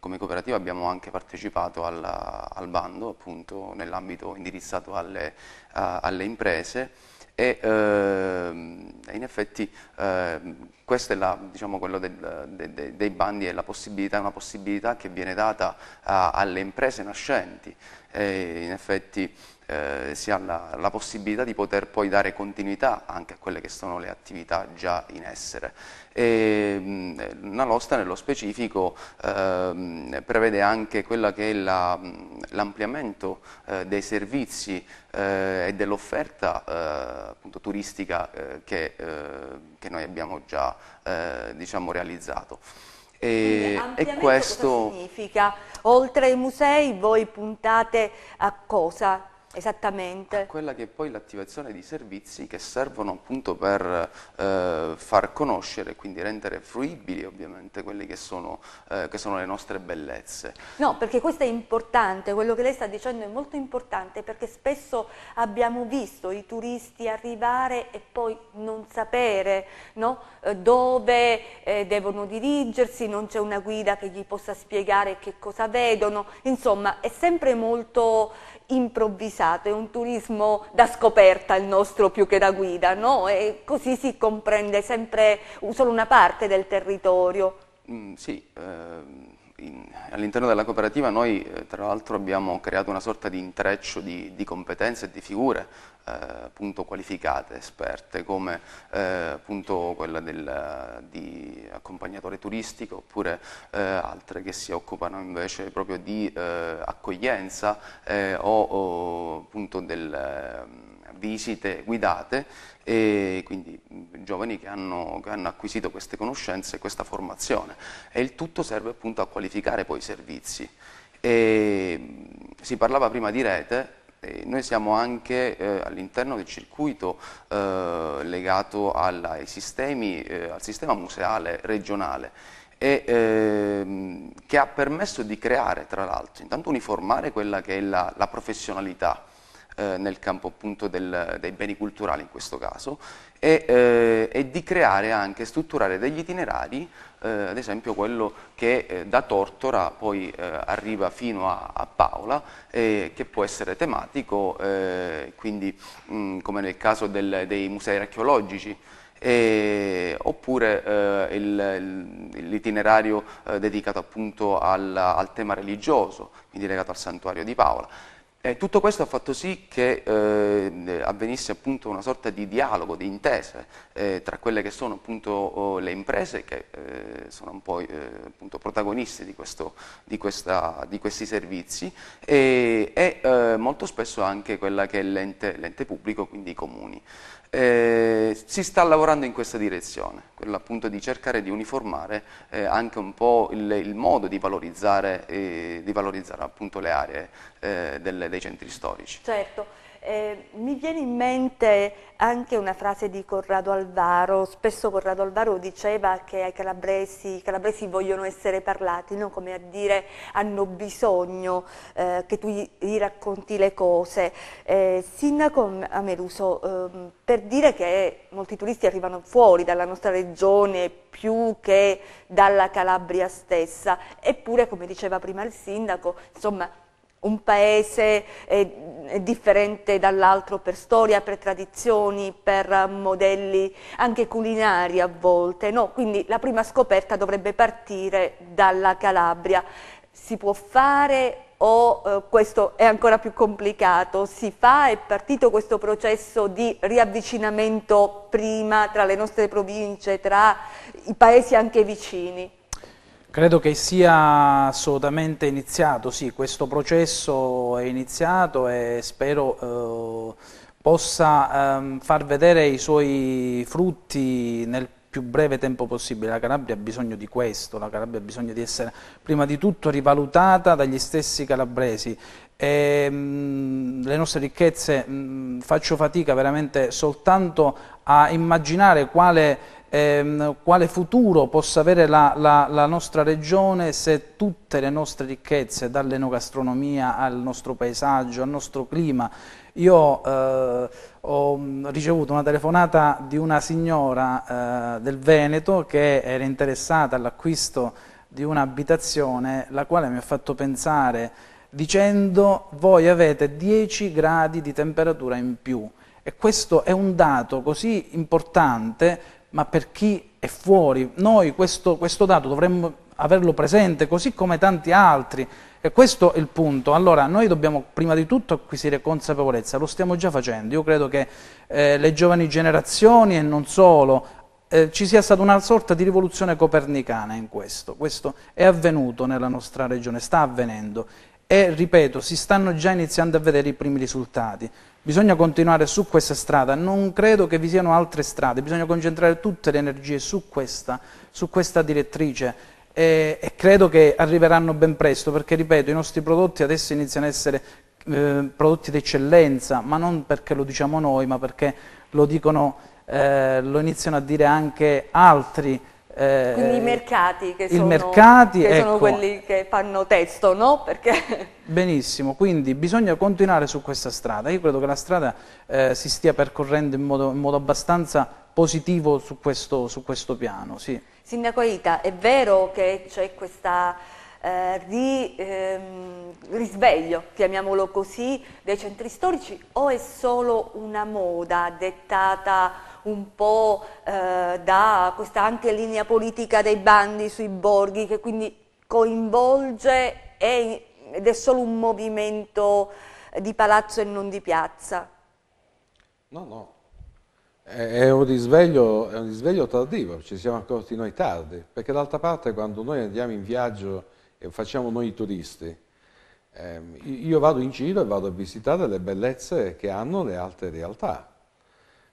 come cooperativa, abbiamo anche partecipato al, al bando, appunto, nell'ambito indirizzato alle, a, alle imprese, e ehm, in effetti eh, questo è la, diciamo, quello del, de, de, dei bandi è possibilità, una possibilità che viene data a, alle imprese nascenti e in effetti eh, si ha la, la, possibilità di poter poi dare continuità anche a quelle che sono le attività già in essere. E, mh, mm, Nalosta nello specifico eh, prevede anche quello che è mm, l'ampliamento la, eh, dei servizi eh, e dell'offerta eh, turistica eh, che, che, noi abbiamo già diciamo, realizzato. E, e, questo significa? Oltre ai musei voi puntate a cosa? Esattamente. A quella che è poi l'attivazione di servizi che servono appunto per eh, far conoscere, quindi rendere fruibili ovviamente quelle che sono, eh, che sono le nostre bellezze. No, perché questo è importante, quello che lei sta dicendo è molto importante perché spesso abbiamo visto i turisti arrivare e poi non sapere no? Eh, dove eh, devono dirigersi, non c'è una guida che gli possa spiegare che cosa vedono, insomma è sempre molto improvvisato, è un turismo da scoperta il nostro più che da guida, no? E così si comprende sempre solo una parte del territorio. Mm, sì, eh, all'interno della cooperativa noi eh, tra l'altro abbiamo creato una sorta di intreccio di, di competenze e di figure, eh, appunto qualificate, esperte, come eh, appunto quella del, di accompagnatore turistico oppure eh, altre che si occupano invece proprio di accoglienza o, o, appunto delle ehm, visite guidate e quindi giovani che hanno, che hanno, acquisito queste conoscenze e questa formazione e il tutto serve appunto a qualificare poi i servizi. E si parlava prima di rete, e noi siamo anche eh, all'interno del circuito eh, legato alla, ai sistemi, eh, al sistema museale regionale e ehm, che ha permesso di creare, tra l'altro, intanto uniformare quella che è la, la professionalità eh, nel campo appunto del, dei beni culturali in questo caso e, eh, e di creare anche, strutturare degli itinerari eh, ad esempio quello che eh, da Tortora poi eh, arriva fino a, a Paola, eh, che può essere tematico, eh, quindi mh, mm, come nel caso del, dei musei archeologici, e, oppure eh, l'itinerario eh, dedicato appunto al, al, tema religioso, quindi legato al santuario di Paola. E eh, tutto questo ha fatto sì che eh, avvenisse appunto una sorta di dialogo, di intese eh, tra quelle che sono appunto oh, le imprese che eh, sono poi eh, appunto protagoniste di, questo, di, questa, di questi servizi e, e eh, molto spesso anche quella che è l'ente pubblico, quindi i comuni. Eh, si sta lavorando in questa direzione, quella appunto di cercare di uniformare eh, anche un po' il, il modo di valorizzare, eh, di valorizzare le aree eh, delle, dei centri storici. Certo. Eh, mi viene in mente anche una frase di Corrado Alvaro, spesso Corrado Alvaro diceva che ai calabresi, i calabresi vogliono essere parlati, no? come a dire hanno bisogno eh, che tu gli, racconti le cose. Eh, sindaco Ameruso, ehm, per dire che molti turisti arrivano fuori dalla nostra regione più che dalla Calabria stessa, eppure come diceva prima il sindaco, insomma un paese eh, differente dall'altro per storia, per tradizioni, per modelli anche culinari a volte. No? Quindi la prima scoperta dovrebbe partire dalla Calabria. Si può fare o eh, questo è ancora più complicato? Si fa, è partito questo processo di riavvicinamento prima tra le nostre province, tra i paesi anche vicini? Credo che sia assolutamente iniziato, sì, questo processo è iniziato e spero eh, possa ehm, far vedere i suoi frutti nel più breve tempo possibile. La Calabria ha bisogno di questo, la Calabria ha bisogno di essere prima di tutto rivalutata dagli stessi calabresi. E, ehm, mh, le nostre ricchezze, mh, mm, faccio fatica veramente soltanto a immaginare quale ehm, quale futuro possa avere la, la, la, nostra regione se tutte le nostre ricchezze, dall'enogastronomia al nostro paesaggio, al nostro clima, io eh, ho mm, ricevuto una telefonata di una signora eh, del Veneto che era interessata all'acquisto di un'abitazione, la quale mi ha fatto pensare dicendo voi avete 10 gradi di temperatura in più e questo è un dato così importante ma per chi è fuori. Noi questo, questo dato dovremmo averlo presente, così come tanti altri. E questo è il punto. Allora, noi dobbiamo prima di tutto acquisire consapevolezza, lo stiamo già facendo. Io credo che eh, le giovani generazioni e non solo eh, ci sia stata una sorta di rivoluzione copernicana in questo. Questo è avvenuto nella nostra regione, sta avvenendo e, ripeto, si stanno già iniziando a vedere i primi risultati. Bisogna continuare su questa strada, non credo che vi siano altre strade, bisogna concentrare tutte le energie su questa, su questa direttrice e, e, credo che arriveranno ben presto perché, ripeto, i nostri prodotti adesso iniziano ad essere eh, prodotti d'eccellenza, ma non perché lo diciamo noi, ma perché lo, dicono, eh, lo iniziano a dire anche altri eh, Quindi i mercati che, sono, mercati, che ecco, sono, quelli che fanno testo, no? Perché... Benissimo, quindi bisogna continuare su questa strada. Io credo che la strada eh, si stia percorrendo in modo, in modo abbastanza positivo su questo, su questo piano. Sì. Sindaco Ita, è vero che c'è questa eh, di, ehm, risveglio, chiamiamolo così, dei centri storici o è solo una moda dettata un po' eh, da questa anche linea politica dei bandi sui borghi che quindi coinvolge e, ed è solo un movimento di palazzo e non di piazza. No, no, è un, risveglio, è un risveglio, tardivo, ci siamo accorti noi tardi, perché d'altra parte quando noi andiamo in viaggio e facciamo noi i turisti, ehm, io vado in giro e vado a visitare le bellezze che hanno le altre realtà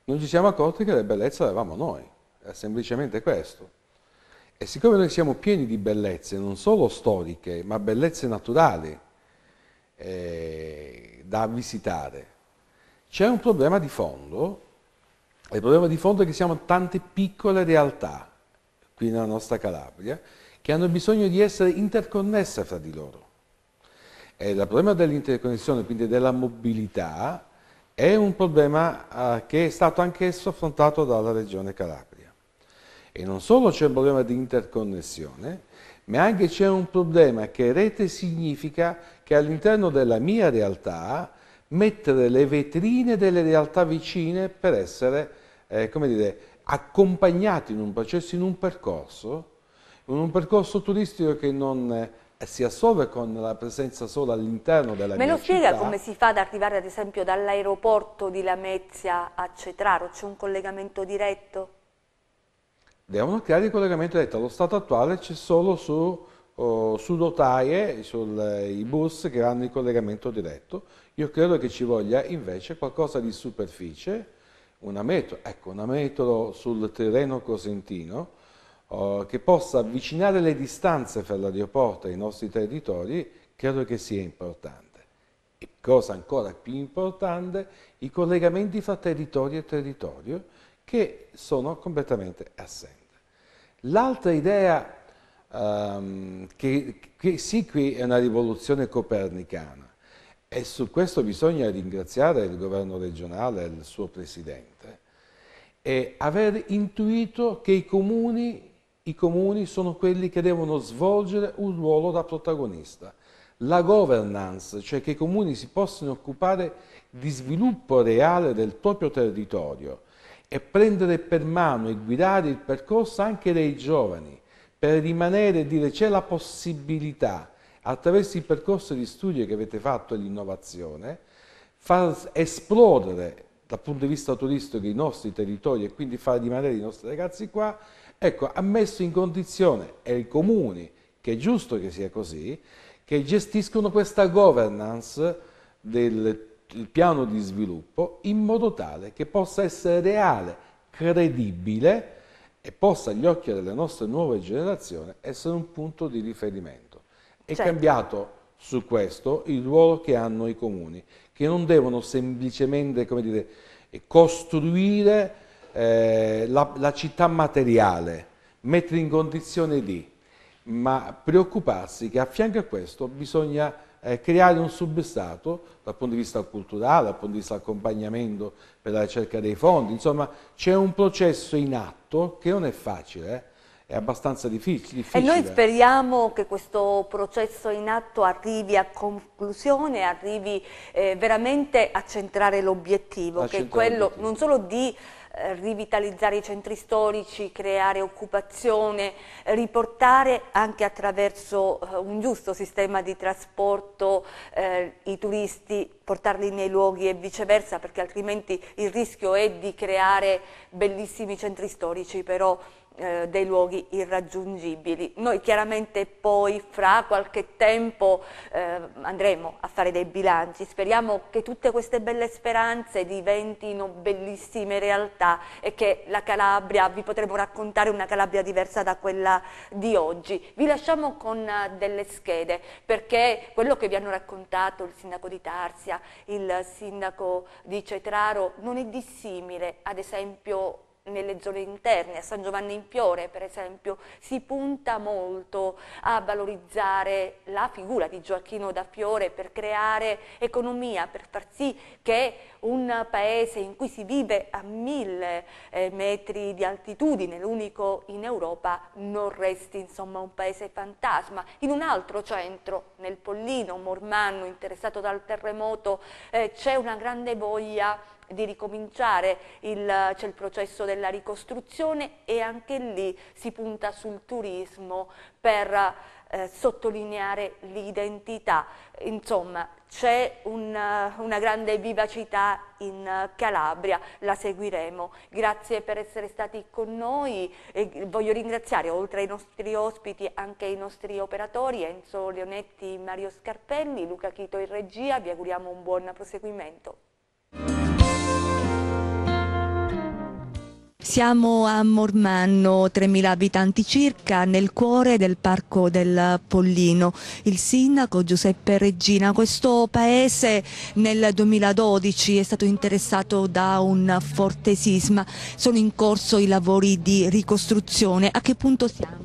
non ci siamo accorti che le bellezze le avevamo noi, era semplicemente questo. E siccome noi siamo pieni di bellezze, non solo storiche, ma bellezze naturali eh, da visitare, c'è un problema di fondo, e il problema di fondo è che siamo tante piccole realtà qui nella nostra Calabria che hanno bisogno di essere interconnesse fra di loro. E il problema dell'interconnessione, quindi della mobilità, è un problema eh, che è stato anch'esso affrontato dalla Regione Calabria. E non solo c'è un problema di interconnessione, ma anche c'è un problema che rete significa che all'interno della mia realtà mettere le vetrine delle realtà vicine per essere, eh, come dire, accompagnati in un processo, in un percorso, in un percorso turistico che non eh, si assolve con la presenza solo all'interno della città. Me lo spiega città. come si fa ad arrivare ad esempio dall'aeroporto di Lamezia a Cetraro? C'è un collegamento diretto? Devono creare il collegamento diretto, allo stato attuale c'è solo su, oh, su dotaie, sui eh, bus che hanno il collegamento diretto. Io credo che ci voglia invece qualcosa di superficie, una metro, ecco, una metro sul terreno cosentino, eh, che possa avvicinare le distanze fra l'aeroporto e i nostri territori, credo che sia importante. E cosa ancora più importante, i collegamenti fra territorio e territorio che sono completamente assenti. L'altra idea um, che, che sì qui è una rivoluzione copernicana, e su questo bisogna ringraziare il governo regionale e il suo presidente, è aver intuito che i comuni i comuni sono quelli che devono svolgere un ruolo da protagonista. La governance, cioè che i comuni si possano occupare di sviluppo reale del proprio territorio e prendere per mano e guidare il percorso anche dei giovani per rimanere e dire c'è la possibilità attraverso il percorso di studio che avete fatto e l'innovazione far esplodere dal punto di vista turistico i nostri territori e quindi far rimanere i nostri ragazzi qua Ecco, ha messo in condizione, è il comune, che è giusto che sia così, che gestiscono questa governance del piano di sviluppo in modo tale che possa essere reale, credibile e possa agli occhi delle nostre nuove generazioni essere un punto di riferimento. È certo. cambiato su questo il ruolo che hanno i comuni, che non devono semplicemente dire, costruire eh, la, la città materiale, mettere in condizione di, ma preoccuparsi che a fianco a questo bisogna eh, creare un substato dal punto di vista culturale, dal punto di vista accompagnamento per la ricerca dei fondi, insomma c'è un processo in atto che non è facile, eh? è abbastanza difficile, difficile, E noi speriamo che questo processo in atto arrivi a conclusione, arrivi eh, veramente a centrare l'obiettivo, che è quello non solo di eh, rivitalizzare i centri storici, creare occupazione, riportare anche attraverso eh, un giusto sistema di trasporto eh, i turisti, portarli nei luoghi e viceversa, perché altrimenti il rischio è di creare bellissimi centri storici, però eh, dei luoghi irraggiungibili. Noi chiaramente poi fra qualche tempo eh, andremo a fare dei bilanci, speriamo che tutte queste belle speranze diventino bellissime realtà e che la Calabria, vi potremo raccontare una Calabria diversa da quella di oggi. Vi lasciamo con eh, delle schede perché quello che vi hanno raccontato il sindaco di Tarsia, il sindaco di Cetraro non è dissimile ad esempio nelle zone interne, a San Giovanni in Fiore per esempio, si punta molto a valorizzare la figura di Gioacchino da Fiore per creare economia, per far sì che un paese in cui si vive a mille eh, metri di altitudine, l'unico in Europa, non resti insomma un paese fantasma. In un altro centro, nel Pollino, Mormanno, interessato dal terremoto, eh, c'è una grande voglia di ricominciare, c'è il processo della ricostruzione e anche lì si punta sul turismo per eh, sottolineare l'identità. Insomma, c'è un, una grande vivacità in Calabria, la seguiremo. Grazie per essere stati con noi e voglio ringraziare oltre ai nostri ospiti anche i nostri operatori Enzo Leonetti, Mario Scarpelli, Luca Chito in regia, vi auguriamo un buon proseguimento. Siamo a Mormanno, 3.000 abitanti circa, nel cuore del parco del Pollino. Il sindaco Giuseppe Regina, questo paese nel 2012 è stato interessato da un forte sisma. Sono in corso i lavori di ricostruzione. A che punto siamo?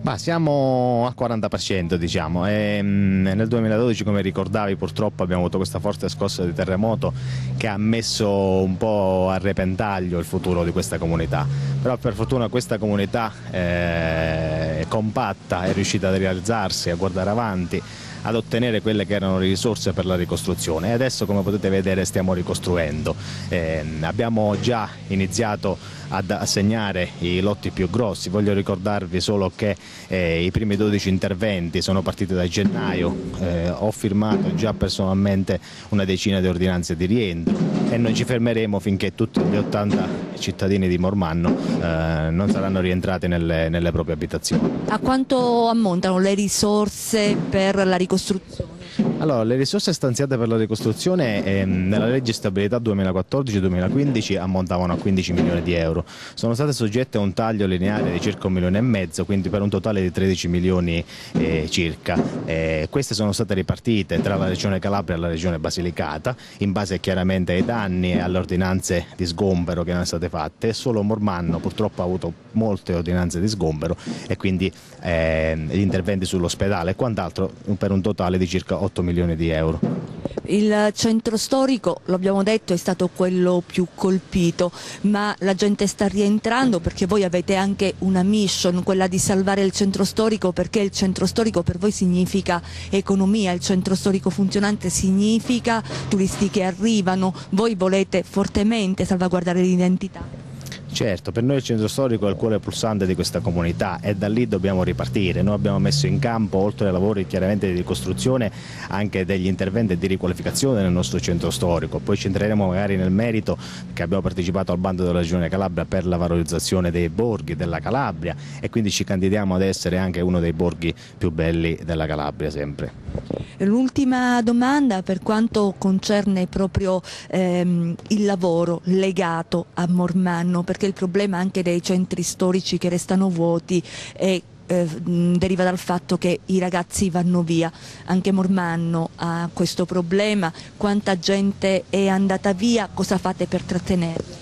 Bah, siamo al 40% diciamo e, ehm, mh, nel 2012 come ricordavi purtroppo abbiamo avuto questa forte scossa di terremoto che ha messo un po' a repentaglio il futuro di questa comunità però per fortuna questa comunità eh, è compatta è riuscita a realizzarsi a guardare avanti ad ottenere quelle che erano le risorse per la ricostruzione e adesso come potete vedere stiamo ricostruendo. Eh, abbiamo già iniziato ad assegnare i lotti più grossi, voglio ricordarvi solo che eh, i primi 12 interventi sono partiti da gennaio, eh, ho firmato già personalmente una decina di ordinanze di rientro e non ci fermeremo finché tutti gli 80 cittadini di Mormanno eh, non saranno rientrati nelle, nelle proprie abitazioni. A quanto ammontano le risorse per la ricostruzione? Allora, le risorse stanziate per la ricostruzione ehm, nella legge stabilità 2014-2015 ammontavano a 15 milioni di euro. Sono state soggette a un taglio lineare di circa un milione e mezzo, quindi per un totale di 13 milioni eh, circa. Eh, queste sono state ripartite tra la regione Calabria e la regione Basilicata, in base chiaramente ai danni e alle ordinanze di sgombero che erano state fatte. Solo Mormanno purtroppo ha avuto molte ordinanze di sgombero e quindi ehm, gli interventi sull'ospedale e quant'altro per un totale di circa 8 milioni milioni di euro. Il centro storico, lo abbiamo detto, è stato quello più colpito, ma la gente sta rientrando perché voi avete anche una mission, quella di salvare il centro storico, perché il centro storico per voi significa economia, il centro storico funzionante significa turisti che arrivano, voi volete fortemente salvaguardare l'identità. Certo, per noi il centro storico è il cuore pulsante di questa comunità e da lì dobbiamo ripartire. Noi abbiamo messo in campo, oltre ai lavori chiaramente di ricostruzione, anche degli interventi di riqualificazione nel nostro centro storico. Poi ci entreremo magari nel merito che abbiamo partecipato al bando della Regione Calabria per la valorizzazione dei borghi della Calabria e quindi ci candidiamo ad essere anche uno dei borghi più belli della Calabria sempre. L'ultima domanda per quanto concerne proprio ehm, il lavoro legato a Mormanno, per perché il problema anche dei centri storici che restano vuoti è eh, deriva dal fatto che i ragazzi vanno via. Anche Mormanno ha questo problema, quanta gente è andata via, cosa fate per trattenerla?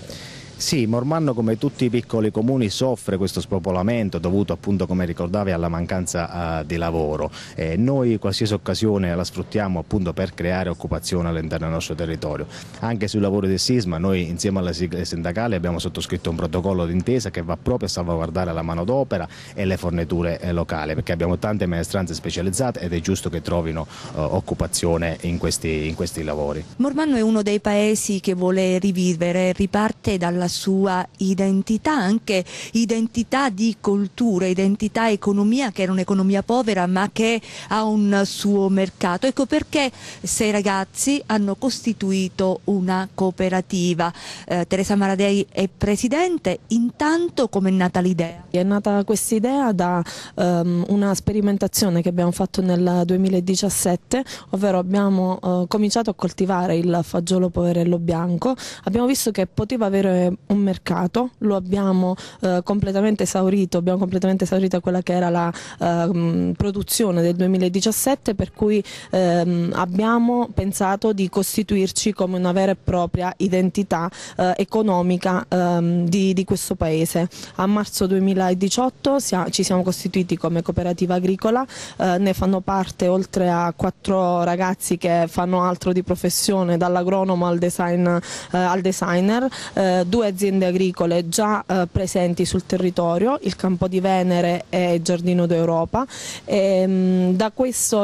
Sì, Mormanno come tutti i piccoli comuni soffre questo spopolamento dovuto appunto come ricordavi alla mancanza uh, di lavoro. Eh, noi qualsiasi occasione la sfruttiamo appunto per creare occupazione all'interno del nostro territorio. Anche sul lavoro del sisma noi insieme alle sigle sindacali abbiamo sottoscritto un protocollo d'intesa che va proprio a salvaguardare la manodopera e le forniture eh, locali perché abbiamo tante maestranze specializzate ed è giusto che trovino uh, occupazione in questi, in questi lavori. Mormanno è uno dei paesi che vuole rivivere, riparte dalla una sua identità, anche identità di cultura, identità economia che era un'economia povera ma che ha un suo mercato. Ecco perché sei ragazzi hanno costituito una cooperativa. Eh, Teresa Maradei è presidente, intanto come è nata l'idea? È nata questa idea da um, una sperimentazione che abbiamo fatto nel 2017, ovvero abbiamo uh, cominciato a coltivare il fagiolo poverello bianco, abbiamo visto che poteva avere un mercato, lo abbiamo eh, completamente esaurito, abbiamo completamente esaurito quella che era la eh, produzione del 2017 per cui ehm, abbiamo pensato di costituirci come una vera e propria identità eh, economica ehm, di, di, questo paese. A marzo 2018 sia, ci siamo costituiti come cooperativa agricola, eh, ne fanno parte oltre a quattro ragazzi che fanno altro di professione dall'agronomo al, design, eh, al designer, eh, due aziende agricole già eh, presenti sul territorio, il Campo di Venere e il Giardino d'Europa. Ehm,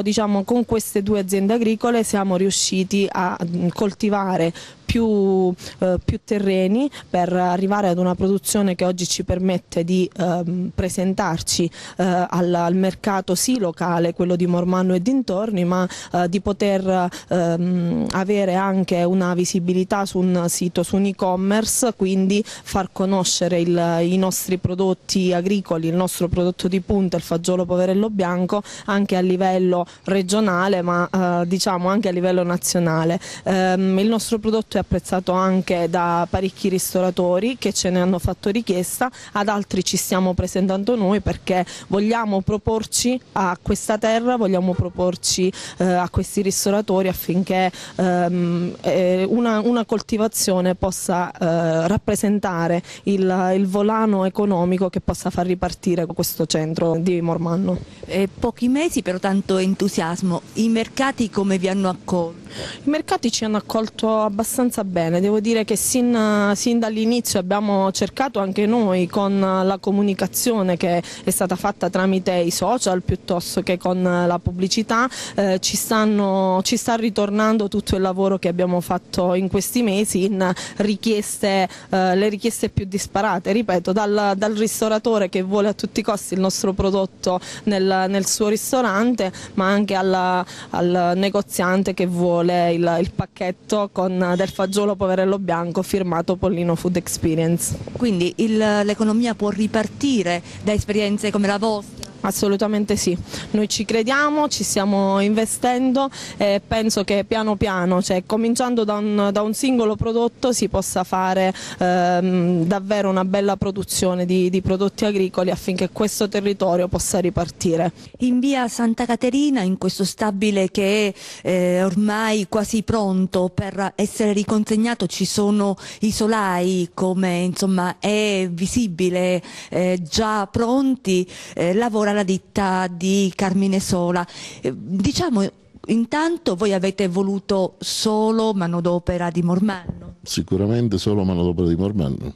diciamo, con queste due aziende agricole siamo riusciti a mm, coltivare più, eh, più, terreni per arrivare ad una produzione che oggi ci permette di ehm, presentarci eh, al, al, mercato sì locale, quello di Mormanno e dintorni, ma eh, di poter ehm, avere anche una visibilità su un sito, su un e-commerce, quindi far conoscere il, i nostri prodotti agricoli, il nostro prodotto di punta, il fagiolo poverello bianco, anche a livello regionale ma eh, diciamo anche a livello nazionale. Ehm, il nostro prodotto è apprezzato anche da parecchi ristoratori che ce ne hanno fatto richiesta, ad altri ci stiamo presentando noi perché vogliamo proporci a questa terra, vogliamo proporci eh, a questi ristoratori affinché ehm, eh, una, una, coltivazione possa eh, rappresentare il, il, volano economico che possa far ripartire questo centro di Mormanno. Eh, pochi mesi però tanto entusiasmo, i mercati come vi hanno accolto? I mercati ci hanno accolto abbastanza bene, devo dire che sin, sin dall'inizio abbiamo cercato anche noi con la comunicazione che è stata fatta tramite i social piuttosto che con la pubblicità, eh, ci, stanno, ci sta ritornando tutto il lavoro che abbiamo fatto in questi mesi in richieste, eh, le richieste più disparate, ripeto, dal, dal, ristoratore che vuole a tutti i costi il nostro prodotto nel, nel suo ristorante ma anche alla, al negoziante che vuole le, il, il, pacchetto con eh, del fagiolo poverello bianco firmato Pollino Food Experience. Quindi l'economia può ripartire da esperienze come la vostra? Assolutamente sì, noi ci crediamo, ci stiamo investendo e penso che piano piano, cioè cominciando da un, da un singolo prodotto si possa fare ehm, davvero una bella produzione di, di, prodotti agricoli affinché questo territorio possa ripartire. In via Santa Caterina, in questo stabile che è eh, ormai quasi pronto per essere riconsegnato, ci sono i solai come insomma è visibile eh, già pronti, eh, lavorano la ditta di Carmine Sola. Eh, diciamo, intanto voi avete voluto solo manodopera di Mormanno. Sicuramente solo manodopera di Mormanno.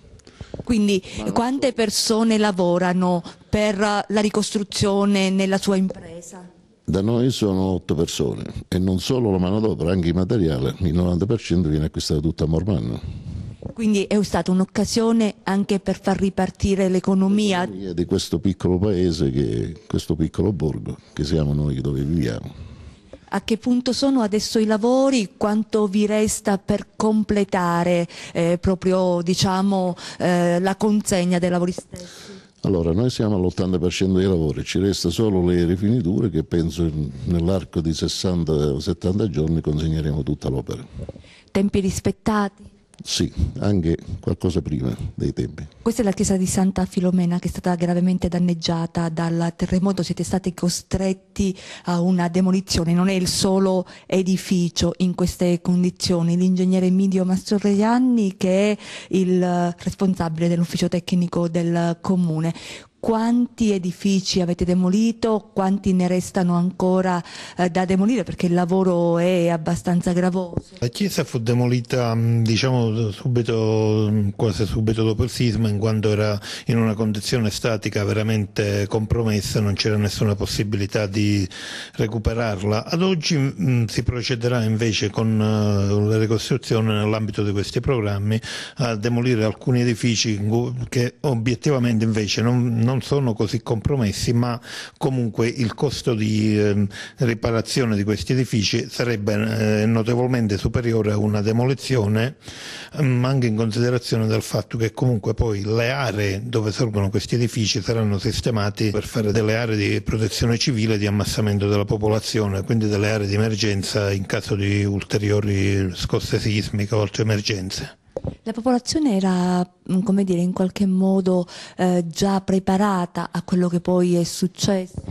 Quindi Manodopera. quante persone lavorano per la ricostruzione nella sua impresa? Da noi sono otto persone e non solo la manodopera, anche il materiale, il 90% viene acquistato tutto a Mormanno. Quindi è stata un'occasione anche per far ripartire l'economia. l'economia di questo piccolo paese, che, questo piccolo borgo che siamo noi dove viviamo. A che punto sono adesso i lavori? Quanto vi resta per completare eh, proprio diciamo, eh, la consegna dei lavori stessi? Allora, noi siamo all'80% dei lavori, ci resta solo le rifiniture che penso nell'arco di 60-70 giorni consegneremo tutta l'opera. Tempi rispettati? Sì, anche qualcosa prima dei tempi. Questa è la chiesa di Santa Filomena che è stata gravemente danneggiata dal terremoto, siete stati costretti a una demolizione, non è il solo edificio in queste condizioni. L'ingegnere Midio Mastroianni che è il responsabile dell'ufficio tecnico del comune quanti edifici avete demolito, quanti ne restano ancora eh, da demolire perché il lavoro è abbastanza gravoso. La chiesa fu demolita mm, diciamo, subito, mm, quasi subito dopo il sisma in quanto era in una condizione statica veramente compromessa, non c'era nessuna possibilità di recuperarla. Ad oggi mh, mm, si procederà invece con uh, la ricostruzione nell'ambito di questi programmi a demolire alcuni edifici che obiettivamente invece non, non non sono così compromessi, ma comunque il costo di eh, riparazione di questi edifici sarebbe eh, notevolmente superiore a una demolizione, ma mm, anche in considerazione del fatto che comunque poi le aree dove sorgono questi edifici saranno sistemati per fare delle aree di protezione civile, di ammassamento della popolazione, quindi delle aree di emergenza in caso di ulteriori scosse sismiche o altre emergenze. La popolazione era, mm, come dire, in qualche modo eh, già preparata a quello che poi è successo?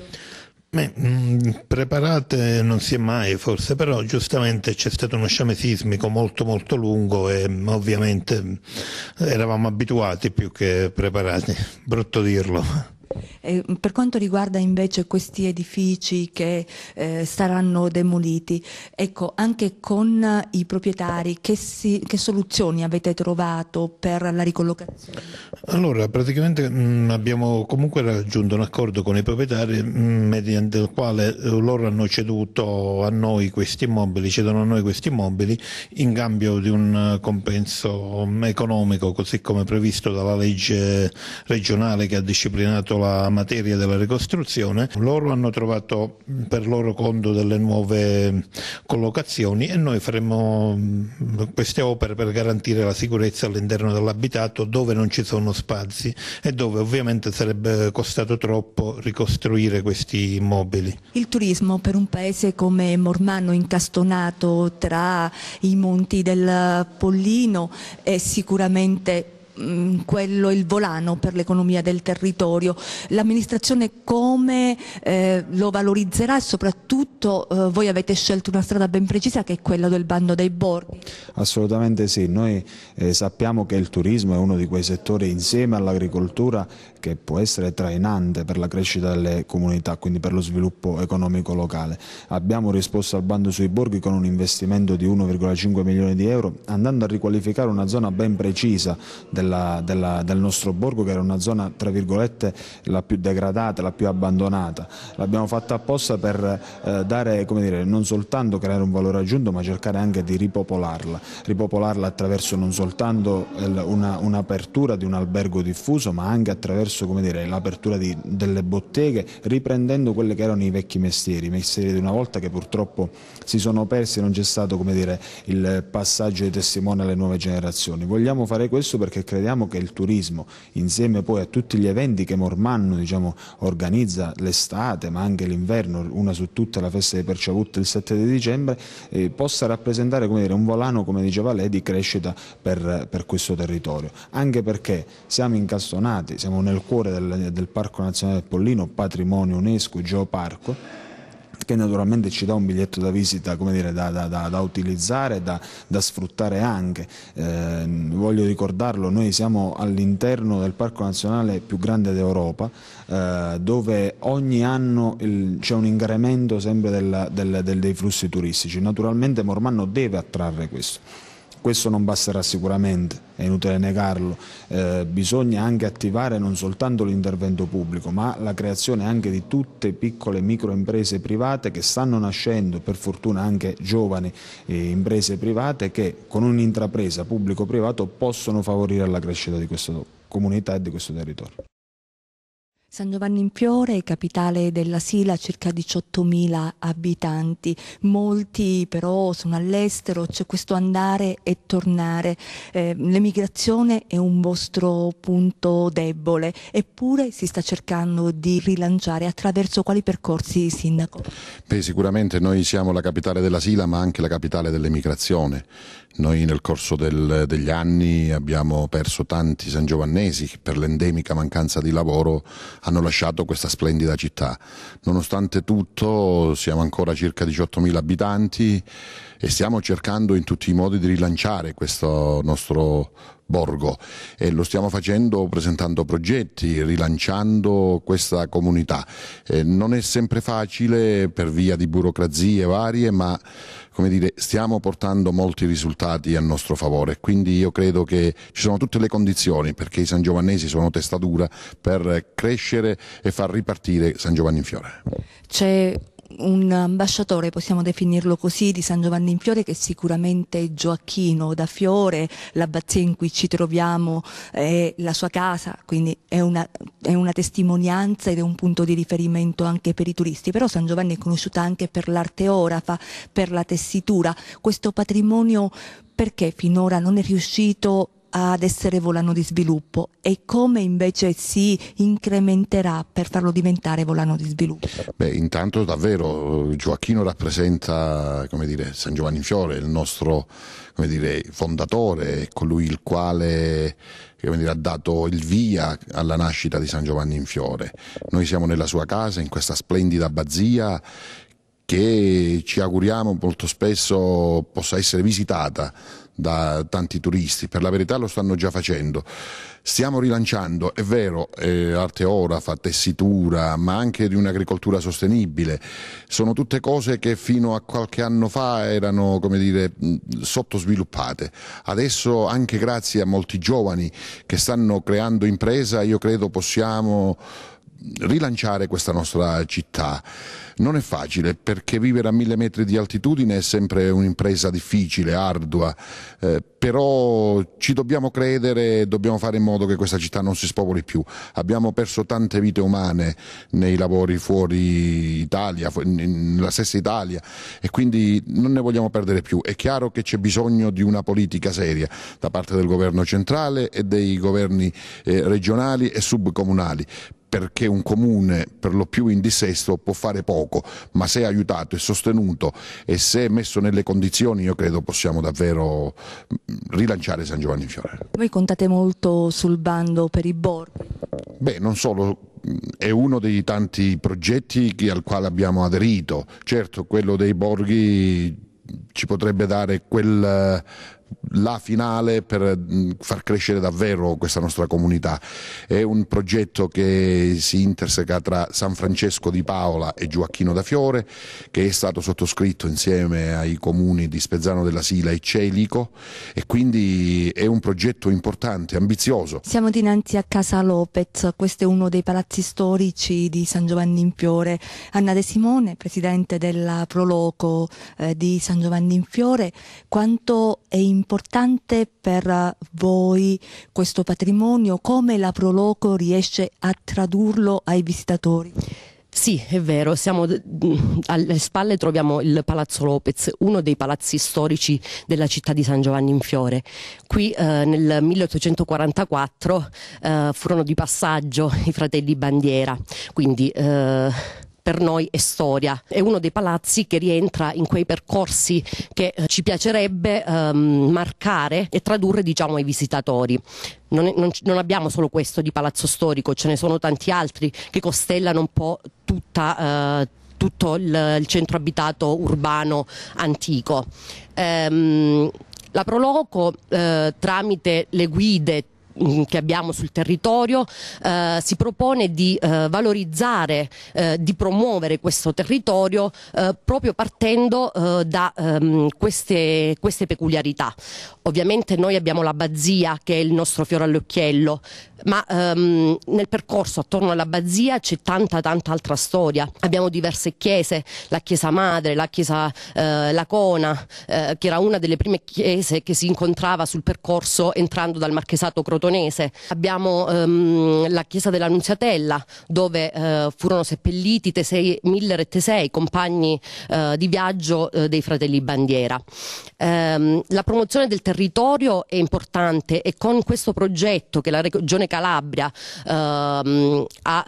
Beh, mm, preparate non si è mai forse, però giustamente c'è stato uno sciame sismico molto molto lungo e mm, ovviamente eravamo abituati più che preparati, brutto dirlo. E eh, per quanto riguarda invece questi edifici che eh, saranno demoliti, ecco, anche con i proprietari, che, si, che, soluzioni avete trovato per la ricollocazione? Allora, praticamente mh, mm, abbiamo comunque raggiunto un accordo con i proprietari mh, mm, mediante il quale eh, loro hanno ceduto a noi questi immobili, cedono a noi questi immobili in cambio di un eh, compenso mm, economico, così come previsto dalla legge regionale che ha disciplinato seguito la materia della ricostruzione, loro hanno trovato mm, per loro conto delle nuove mm, collocazioni e noi faremo mm, queste opere per garantire la sicurezza all'interno dell'abitato dove non ci sono spazi e dove ovviamente sarebbe costato troppo ricostruire questi immobili. Il turismo per un paese come Mormano incastonato tra i monti del Pollino è sicuramente Mm, quello il volano per l'economia del territorio. L'amministrazione come eh, lo valorizzerà e soprattutto eh, voi avete scelto una strada ben precisa che è quella del bando dei borghi. Assolutamente sì, noi eh, sappiamo che il turismo è uno di quei settori insieme all'agricoltura che può essere trainante per la crescita delle comunità, quindi per lo sviluppo economico locale. Abbiamo risposto al bando sui borghi con un investimento di 1,5 milioni di euro andando a riqualificare una zona ben precisa della della, della, del nostro borgo che era una zona tra virgolette la più degradata, la più abbandonata. L'abbiamo fatta apposta per eh, dare, come dire, non soltanto creare un valore aggiunto ma cercare anche di ripopolarla, ripopolarla attraverso non soltanto eh, un'apertura una di un albergo diffuso ma anche attraverso l'apertura delle botteghe riprendendo quelli che erano i vecchi mestieri, i mestieri di una volta che purtroppo si sono persi e non c'è stato come dire, il passaggio di testimone alle nuove generazioni. Vogliamo fare questo perché credo crediamo che il turismo, insieme poi a tutti gli eventi che Mormanno diciamo, organizza l'estate, ma anche l'inverno, una su tutte la festa di Perciavut il 7 di dicembre, eh, possa rappresentare dire, un volano, come diceva lei, di crescita per, per, questo territorio. Anche perché siamo incastonati, siamo nel cuore del, del Parco Nazionale del Pollino, patrimonio UNESCO, geoparco, che naturalmente ci dà un biglietto da visita dire, da, da, da, da, utilizzare, da, sfruttare anche. Eh, voglio ricordarlo, noi siamo all'interno del Parco Nazionale più grande d'Europa, eh, dove ogni anno c'è un incremento sempre del, del, del, dei flussi turistici. Naturalmente Mormanno deve attrarre questo. Questo non basterà sicuramente, è inutile negarlo. Eh, bisogna anche attivare non soltanto l'intervento pubblico, ma la creazione anche di tutte piccole microimprese private che stanno nascendo, per fortuna anche giovani eh, imprese private che con un'intrapresa pubblico-privato possono favorire la crescita di questa comunità e di questo territorio. San Giovanni in Piore è capitale della Sila, circa 18.000 abitanti, molti però sono all'estero, c'è questo andare e tornare, eh, l'emigrazione è un vostro punto debole, eppure si sta cercando di rilanciare attraverso quali percorsi, Sindaco? Beh, sicuramente noi siamo la capitale della Sila ma anche la capitale dell'emigrazione, noi nel corso del, degli anni abbiamo perso tanti sangiovannesi che per l'endemica mancanza di lavoro hanno lasciato questa splendida città. Nonostante tutto siamo ancora circa 18.000 abitanti e stiamo cercando in tutti i modi di rilanciare questo nostro borgo e lo stiamo facendo presentando progetti, rilanciando questa comunità. Eh, non è sempre facile per via di burocrazie varie, ma come dire, stiamo portando molti risultati a nostro favore, quindi io credo che ci sono tutte le condizioni perché i San Giovannesi sono testa dura per crescere e far ripartire San Giovanni in Fiore. C'è un ambasciatore, possiamo definirlo così, di San Giovanni in Fiore che è sicuramente Gioacchino da Fiore, l'abbazia in cui ci troviamo è la sua casa, quindi è una, è una testimonianza ed è un punto di riferimento anche per i turisti, però San Giovanni è conosciuta anche per l'arte orafa, per la tessitura, questo patrimonio perché finora non è riuscito ad essere volano di sviluppo e come invece si incrementerà per farlo diventare volano di sviluppo? Beh, intanto davvero eh, Gioacchino rappresenta dire, San Giovanni Fiore, il nostro dire, fondatore, colui il quale dire, ha dato il via alla nascita di San Giovanni in Fiore. Noi siamo nella sua casa, in questa splendida abbazia che ci auguriamo molto spesso possa essere visitata da tanti turisti, per la verità lo stanno già facendo. Stiamo rilanciando, è vero, eh, arte orafa, tessitura, ma anche di un'agricoltura sostenibile. Sono tutte cose che fino a qualche anno fa erano, come dire, sottosviluppate. Adesso, anche grazie a molti giovani che stanno creando impresa, io credo possiamo rilanciare questa nostra città. Non è facile perché vivere a mille metri di altitudine è sempre un'impresa difficile, ardua, eh, però ci dobbiamo credere, e dobbiamo fare in modo che questa città non si spopoli più. Abbiamo perso tante vite umane nei lavori fuori Italia, nella stessa Italia e quindi non ne vogliamo perdere più. È chiaro che c'è bisogno di una politica seria da parte del governo centrale e dei governi eh, regionali e subcomunali perché un comune per lo più in dissesto può fare poco, ma se aiutato e sostenuto e se messo nelle condizioni io credo possiamo davvero mm, rilanciare San Giovanni Fiore. Voi contate molto sul bando per i borghi? Beh, non solo mm, è uno dei tanti progetti al quale abbiamo aderito. Certo, quello dei borghi ci potrebbe dare quel, la finale per mm, far crescere davvero questa nostra comunità. È un progetto che si interseca tra San Francesco di Paola e Gioacchino da Fiore, che è stato sottoscritto insieme ai comuni di Spezzano della Sila e Celico e quindi è un progetto importante, ambizioso. Siamo dinanzi a Casa Lopez, questo è uno dei palazzi storici di San Giovanni in Fiore. Anna De Simone, presidente della Proloco eh, di San Giovanni in Fiore, quanto è importante importante per voi questo patrimonio? Come la Proloco riesce a tradurlo ai visitatori? Sì, è vero, siamo, mm, alle spalle troviamo il Palazzo Lopez, uno dei palazzi storici della città di San Giovanni in Fiore. Qui eh, nel 1844 eh, furono di passaggio i fratelli Bandiera, quindi eh, per noi è storia. È uno dei palazzi che rientra in quei percorsi che eh, ci piacerebbe ehm, marcare e tradurre diciamo, ai visitatori. Non, non, non, abbiamo solo questo di palazzo storico, ce ne sono tanti altri che costellano un po' tutta, eh, tutto il, il, centro abitato urbano antico. Ehm, la Proloco eh, tramite le guide Mm, che abbiamo sul territorio, eh, si propone di eh, valorizzare, eh, di promuovere questo territorio eh, proprio partendo eh, da ehm, queste, queste peculiarità. Ovviamente noi abbiamo l'abbazia che è il nostro fiore all'occhiello, ma um, nel percorso attorno all'abbazia c'è tanta tanta altra storia. Abbiamo diverse chiese, la chiesa madre, la chiesa eh, Lacona, eh, che era una delle prime chiese che si incontrava sul percorso entrando dal marchesato crotonese. Abbiamo um, la chiesa dell'Annunziatella, dove eh, furono seppelliti Tesei, Miller e Tesei, compagni eh, di viaggio eh, dei fratelli Bandiera. Um, la promozione del territorio è importante e con questo progetto che la regione Regione Calabria ehm, ha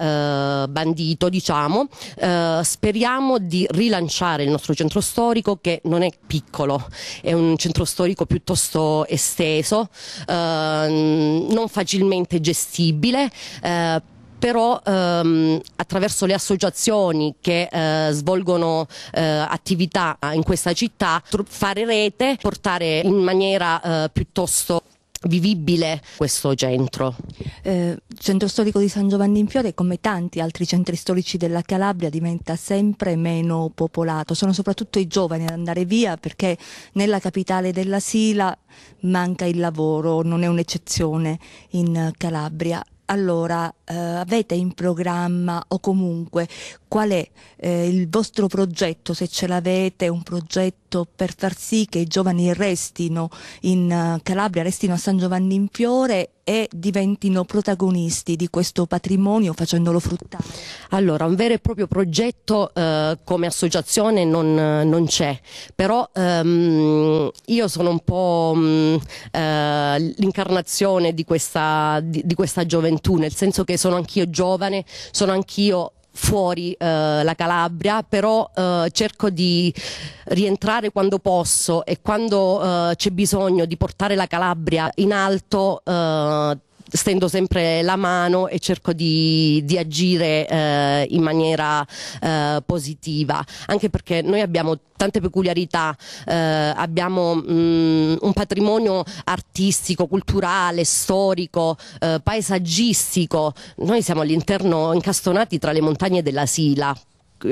eh, bandito, diciamo, eh, speriamo di rilanciare il nostro centro storico che non è piccolo, è un centro storico piuttosto esteso, ehm, non facilmente gestibile. Eh, però ehm, attraverso le associazioni che eh, svolgono eh, attività in questa città fare rete, portare in maniera eh, piuttosto vivibile questo centro. Eh, il centro storico di San Giovanni in Fiore, come tanti altri centri storici della Calabria, diventa sempre meno popolato. Sono soprattutto i giovani ad andare via perché nella capitale della Sila manca il lavoro, non è un'eccezione in Calabria. Allora, eh, avete in programma o comunque qual è eh, il vostro progetto, se ce l'avete, un progetto per far sì che i giovani restino in eh, Calabria, restino a San Giovanni in Fiore e diventino protagonisti di questo patrimonio facendolo fruttare? Allora, un vero e proprio progetto eh, come associazione non, eh, non c'è, però ehm, io sono un po' mm, eh, l'incarnazione di, di, di questa gioventù, nel senso che sono anch'io giovane, sono anch'io fuori eh, la Calabria, però eh, cerco di rientrare quando posso e quando eh, c'è bisogno di portare la Calabria in alto eh, stendo sempre la mano e cerco di, di agire eh, in maniera eh, positiva, anche perché noi abbiamo tante peculiarità, eh, abbiamo mh, mm, un patrimonio artistico, culturale, storico, eh, paesaggistico, noi siamo all'interno incastonati tra le montagne della Sila,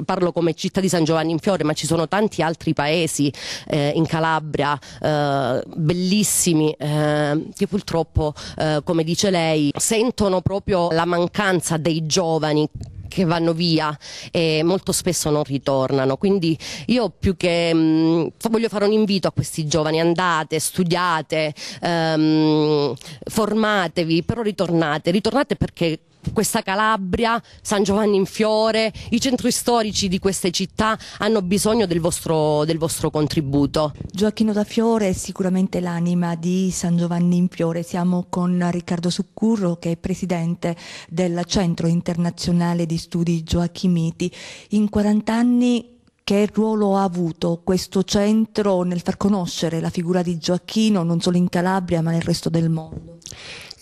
parlo come città di San Giovanni in Fiore, ma ci sono tanti altri paesi eh, in Calabria eh, bellissimi eh, che purtroppo, eh, come dice lei, sentono proprio la mancanza dei giovani che vanno via e molto spesso non ritornano. Quindi io più che mh, mm, voglio fare un invito a questi giovani, andate, studiate, ehm, formatevi, però ritornate, ritornate perché questa Calabria, San Giovanni in Fiore, i centri storici di queste città hanno bisogno del vostro, del vostro contributo. Gioacchino da Fiore è sicuramente l'anima di San Giovanni in Fiore. Siamo con Riccardo Succurro che è presidente del Centro Internazionale di Studi Gioacchimiti. In 40 anni che ruolo ha avuto questo centro nel far conoscere la figura di Gioacchino non solo in Calabria ma nel resto del mondo?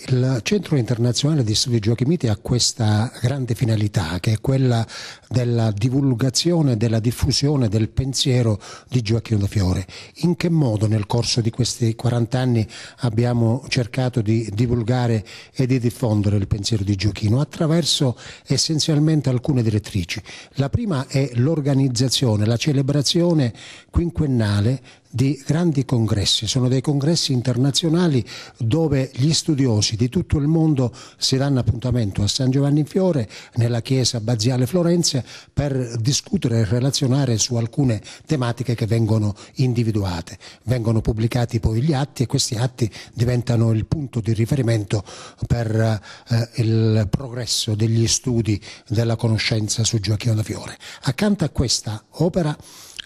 Il Centro Internazionale di Studi Giochimiti ha questa grande finalità che è quella della divulgazione, della diffusione del pensiero di Gioacchino da Fiore. In che modo nel corso di questi 40 anni abbiamo cercato di divulgare e di diffondere il pensiero di Gioacchino? Attraverso essenzialmente alcune direttrici. La prima è l'organizzazione, la celebrazione quinquennale di grandi congressi, sono dei congressi internazionali dove gli studiosi di tutto il mondo si danno appuntamento a San Giovanni in Fiore, nella chiesa abbaziale Florenze, per discutere e relazionare su alcune tematiche che vengono individuate. Vengono pubblicati poi gli atti e questi atti diventano il punto di riferimento per eh, il progresso degli studi della conoscenza su Gioacchino da Fiore. Accanto a questa opera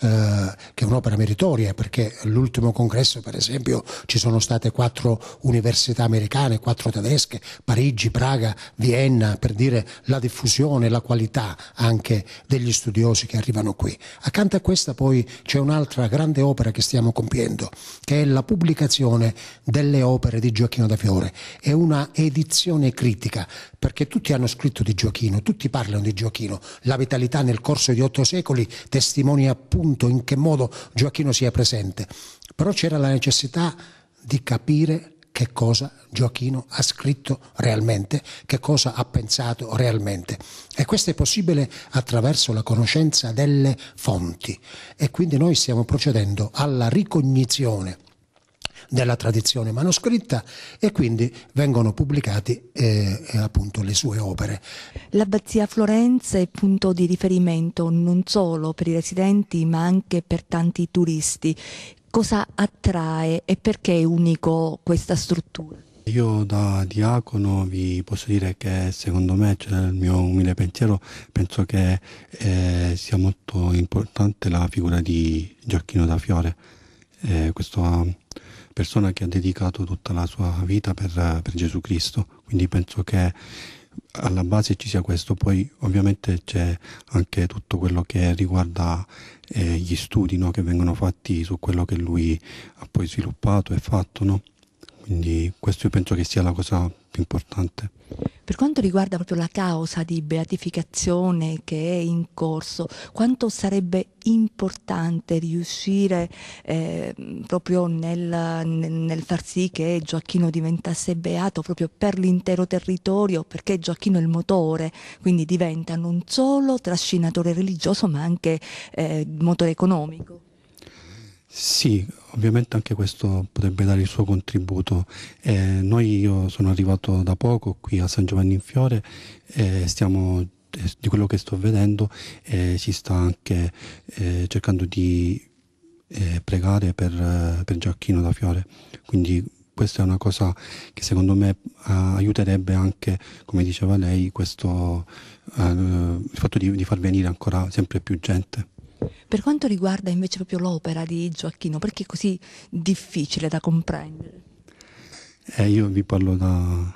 eh, che è un'opera meritoria perché l'ultimo congresso per esempio ci sono state quattro università americane, quattro tedesche, Parigi, Praga, Vienna per dire la diffusione, la qualità anche degli studiosi che arrivano qui. Accanto a questa poi c'è un'altra grande opera che stiamo compiendo che è la pubblicazione delle opere di Gioacchino da Fiore. È una edizione critica perché tutti hanno scritto di Gioacchino, tutti parlano di Gioacchino, la vitalità nel corso di otto secoli testimonia appunto appunto in che modo Gioacchino sia presente, però c'era la necessità di capire che cosa Gioacchino ha scritto realmente, che cosa ha pensato realmente. E questo è possibile attraverso la conoscenza delle fonti. E quindi noi stiamo procedendo alla ricognizione della tradizione manoscritta e quindi vengono pubblicate eh, eh, appunto le sue opere. L'abbazia Florenza è punto di riferimento non solo per i residenti ma anche per tanti turisti. Cosa attrae e perché è unico questa struttura? Io da diacono vi posso dire che secondo me, cioè il mio umile pensiero, penso che eh, sia molto importante la figura di Gioacchino da Fiore, eh, questo persona che ha dedicato tutta la sua vita per, per Gesù Cristo, quindi penso che alla base ci sia questo, poi ovviamente c'è anche tutto quello che riguarda eh, gli studi no? che vengono fatti su quello che lui ha poi sviluppato e fatto, no? quindi questo io penso che sia la cosa più importante. Per quanto riguarda proprio la causa di beatificazione che è in corso, quanto sarebbe importante riuscire eh, proprio nel, nel, far sì che Gioacchino diventasse beato proprio per l'intero territorio, perché Gioacchino è il motore, quindi diventa non solo trascinatore religioso ma anche eh, motore economico? Sì, ovviamente anche questo potrebbe dare il suo contributo. Eh, noi io sono arrivato da poco qui a San Giovanni in Fiore e eh, stiamo eh, di quello che sto vedendo eh, si sta anche eh, cercando di eh, pregare per, per Giacchino da Fiore. Quindi questa è una cosa che secondo me aiuterebbe anche, come diceva lei, questo, eh, il fatto di, di far venire ancora sempre più gente. Per quanto riguarda invece proprio l'opera di Gioacchino, perché è così difficile da comprendere? Eh, io vi parlo da,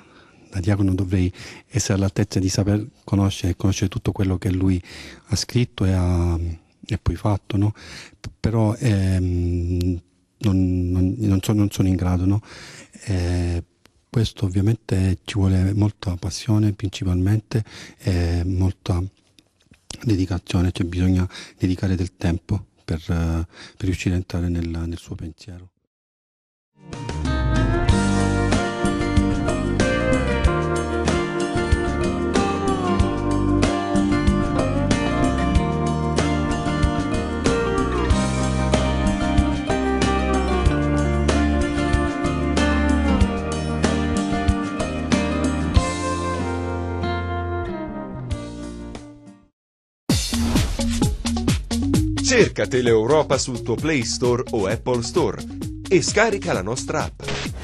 da diacono, dovrei essere all'altezza di saper conoscere e conoscere tutto quello che lui ha scritto e, ha, e poi fatto, no? però ehm, non, non, non, so, non, sono in grado. No? Eh, questo ovviamente ci vuole molta passione principalmente, eh, molta dedicazione, cioè bisogna dedicare del tempo per, eh, per riuscire a entrare nel, nel suo pensiero. Cerca Teleeuropa sul tuo Play Store o Apple Store e scarica la nostra app.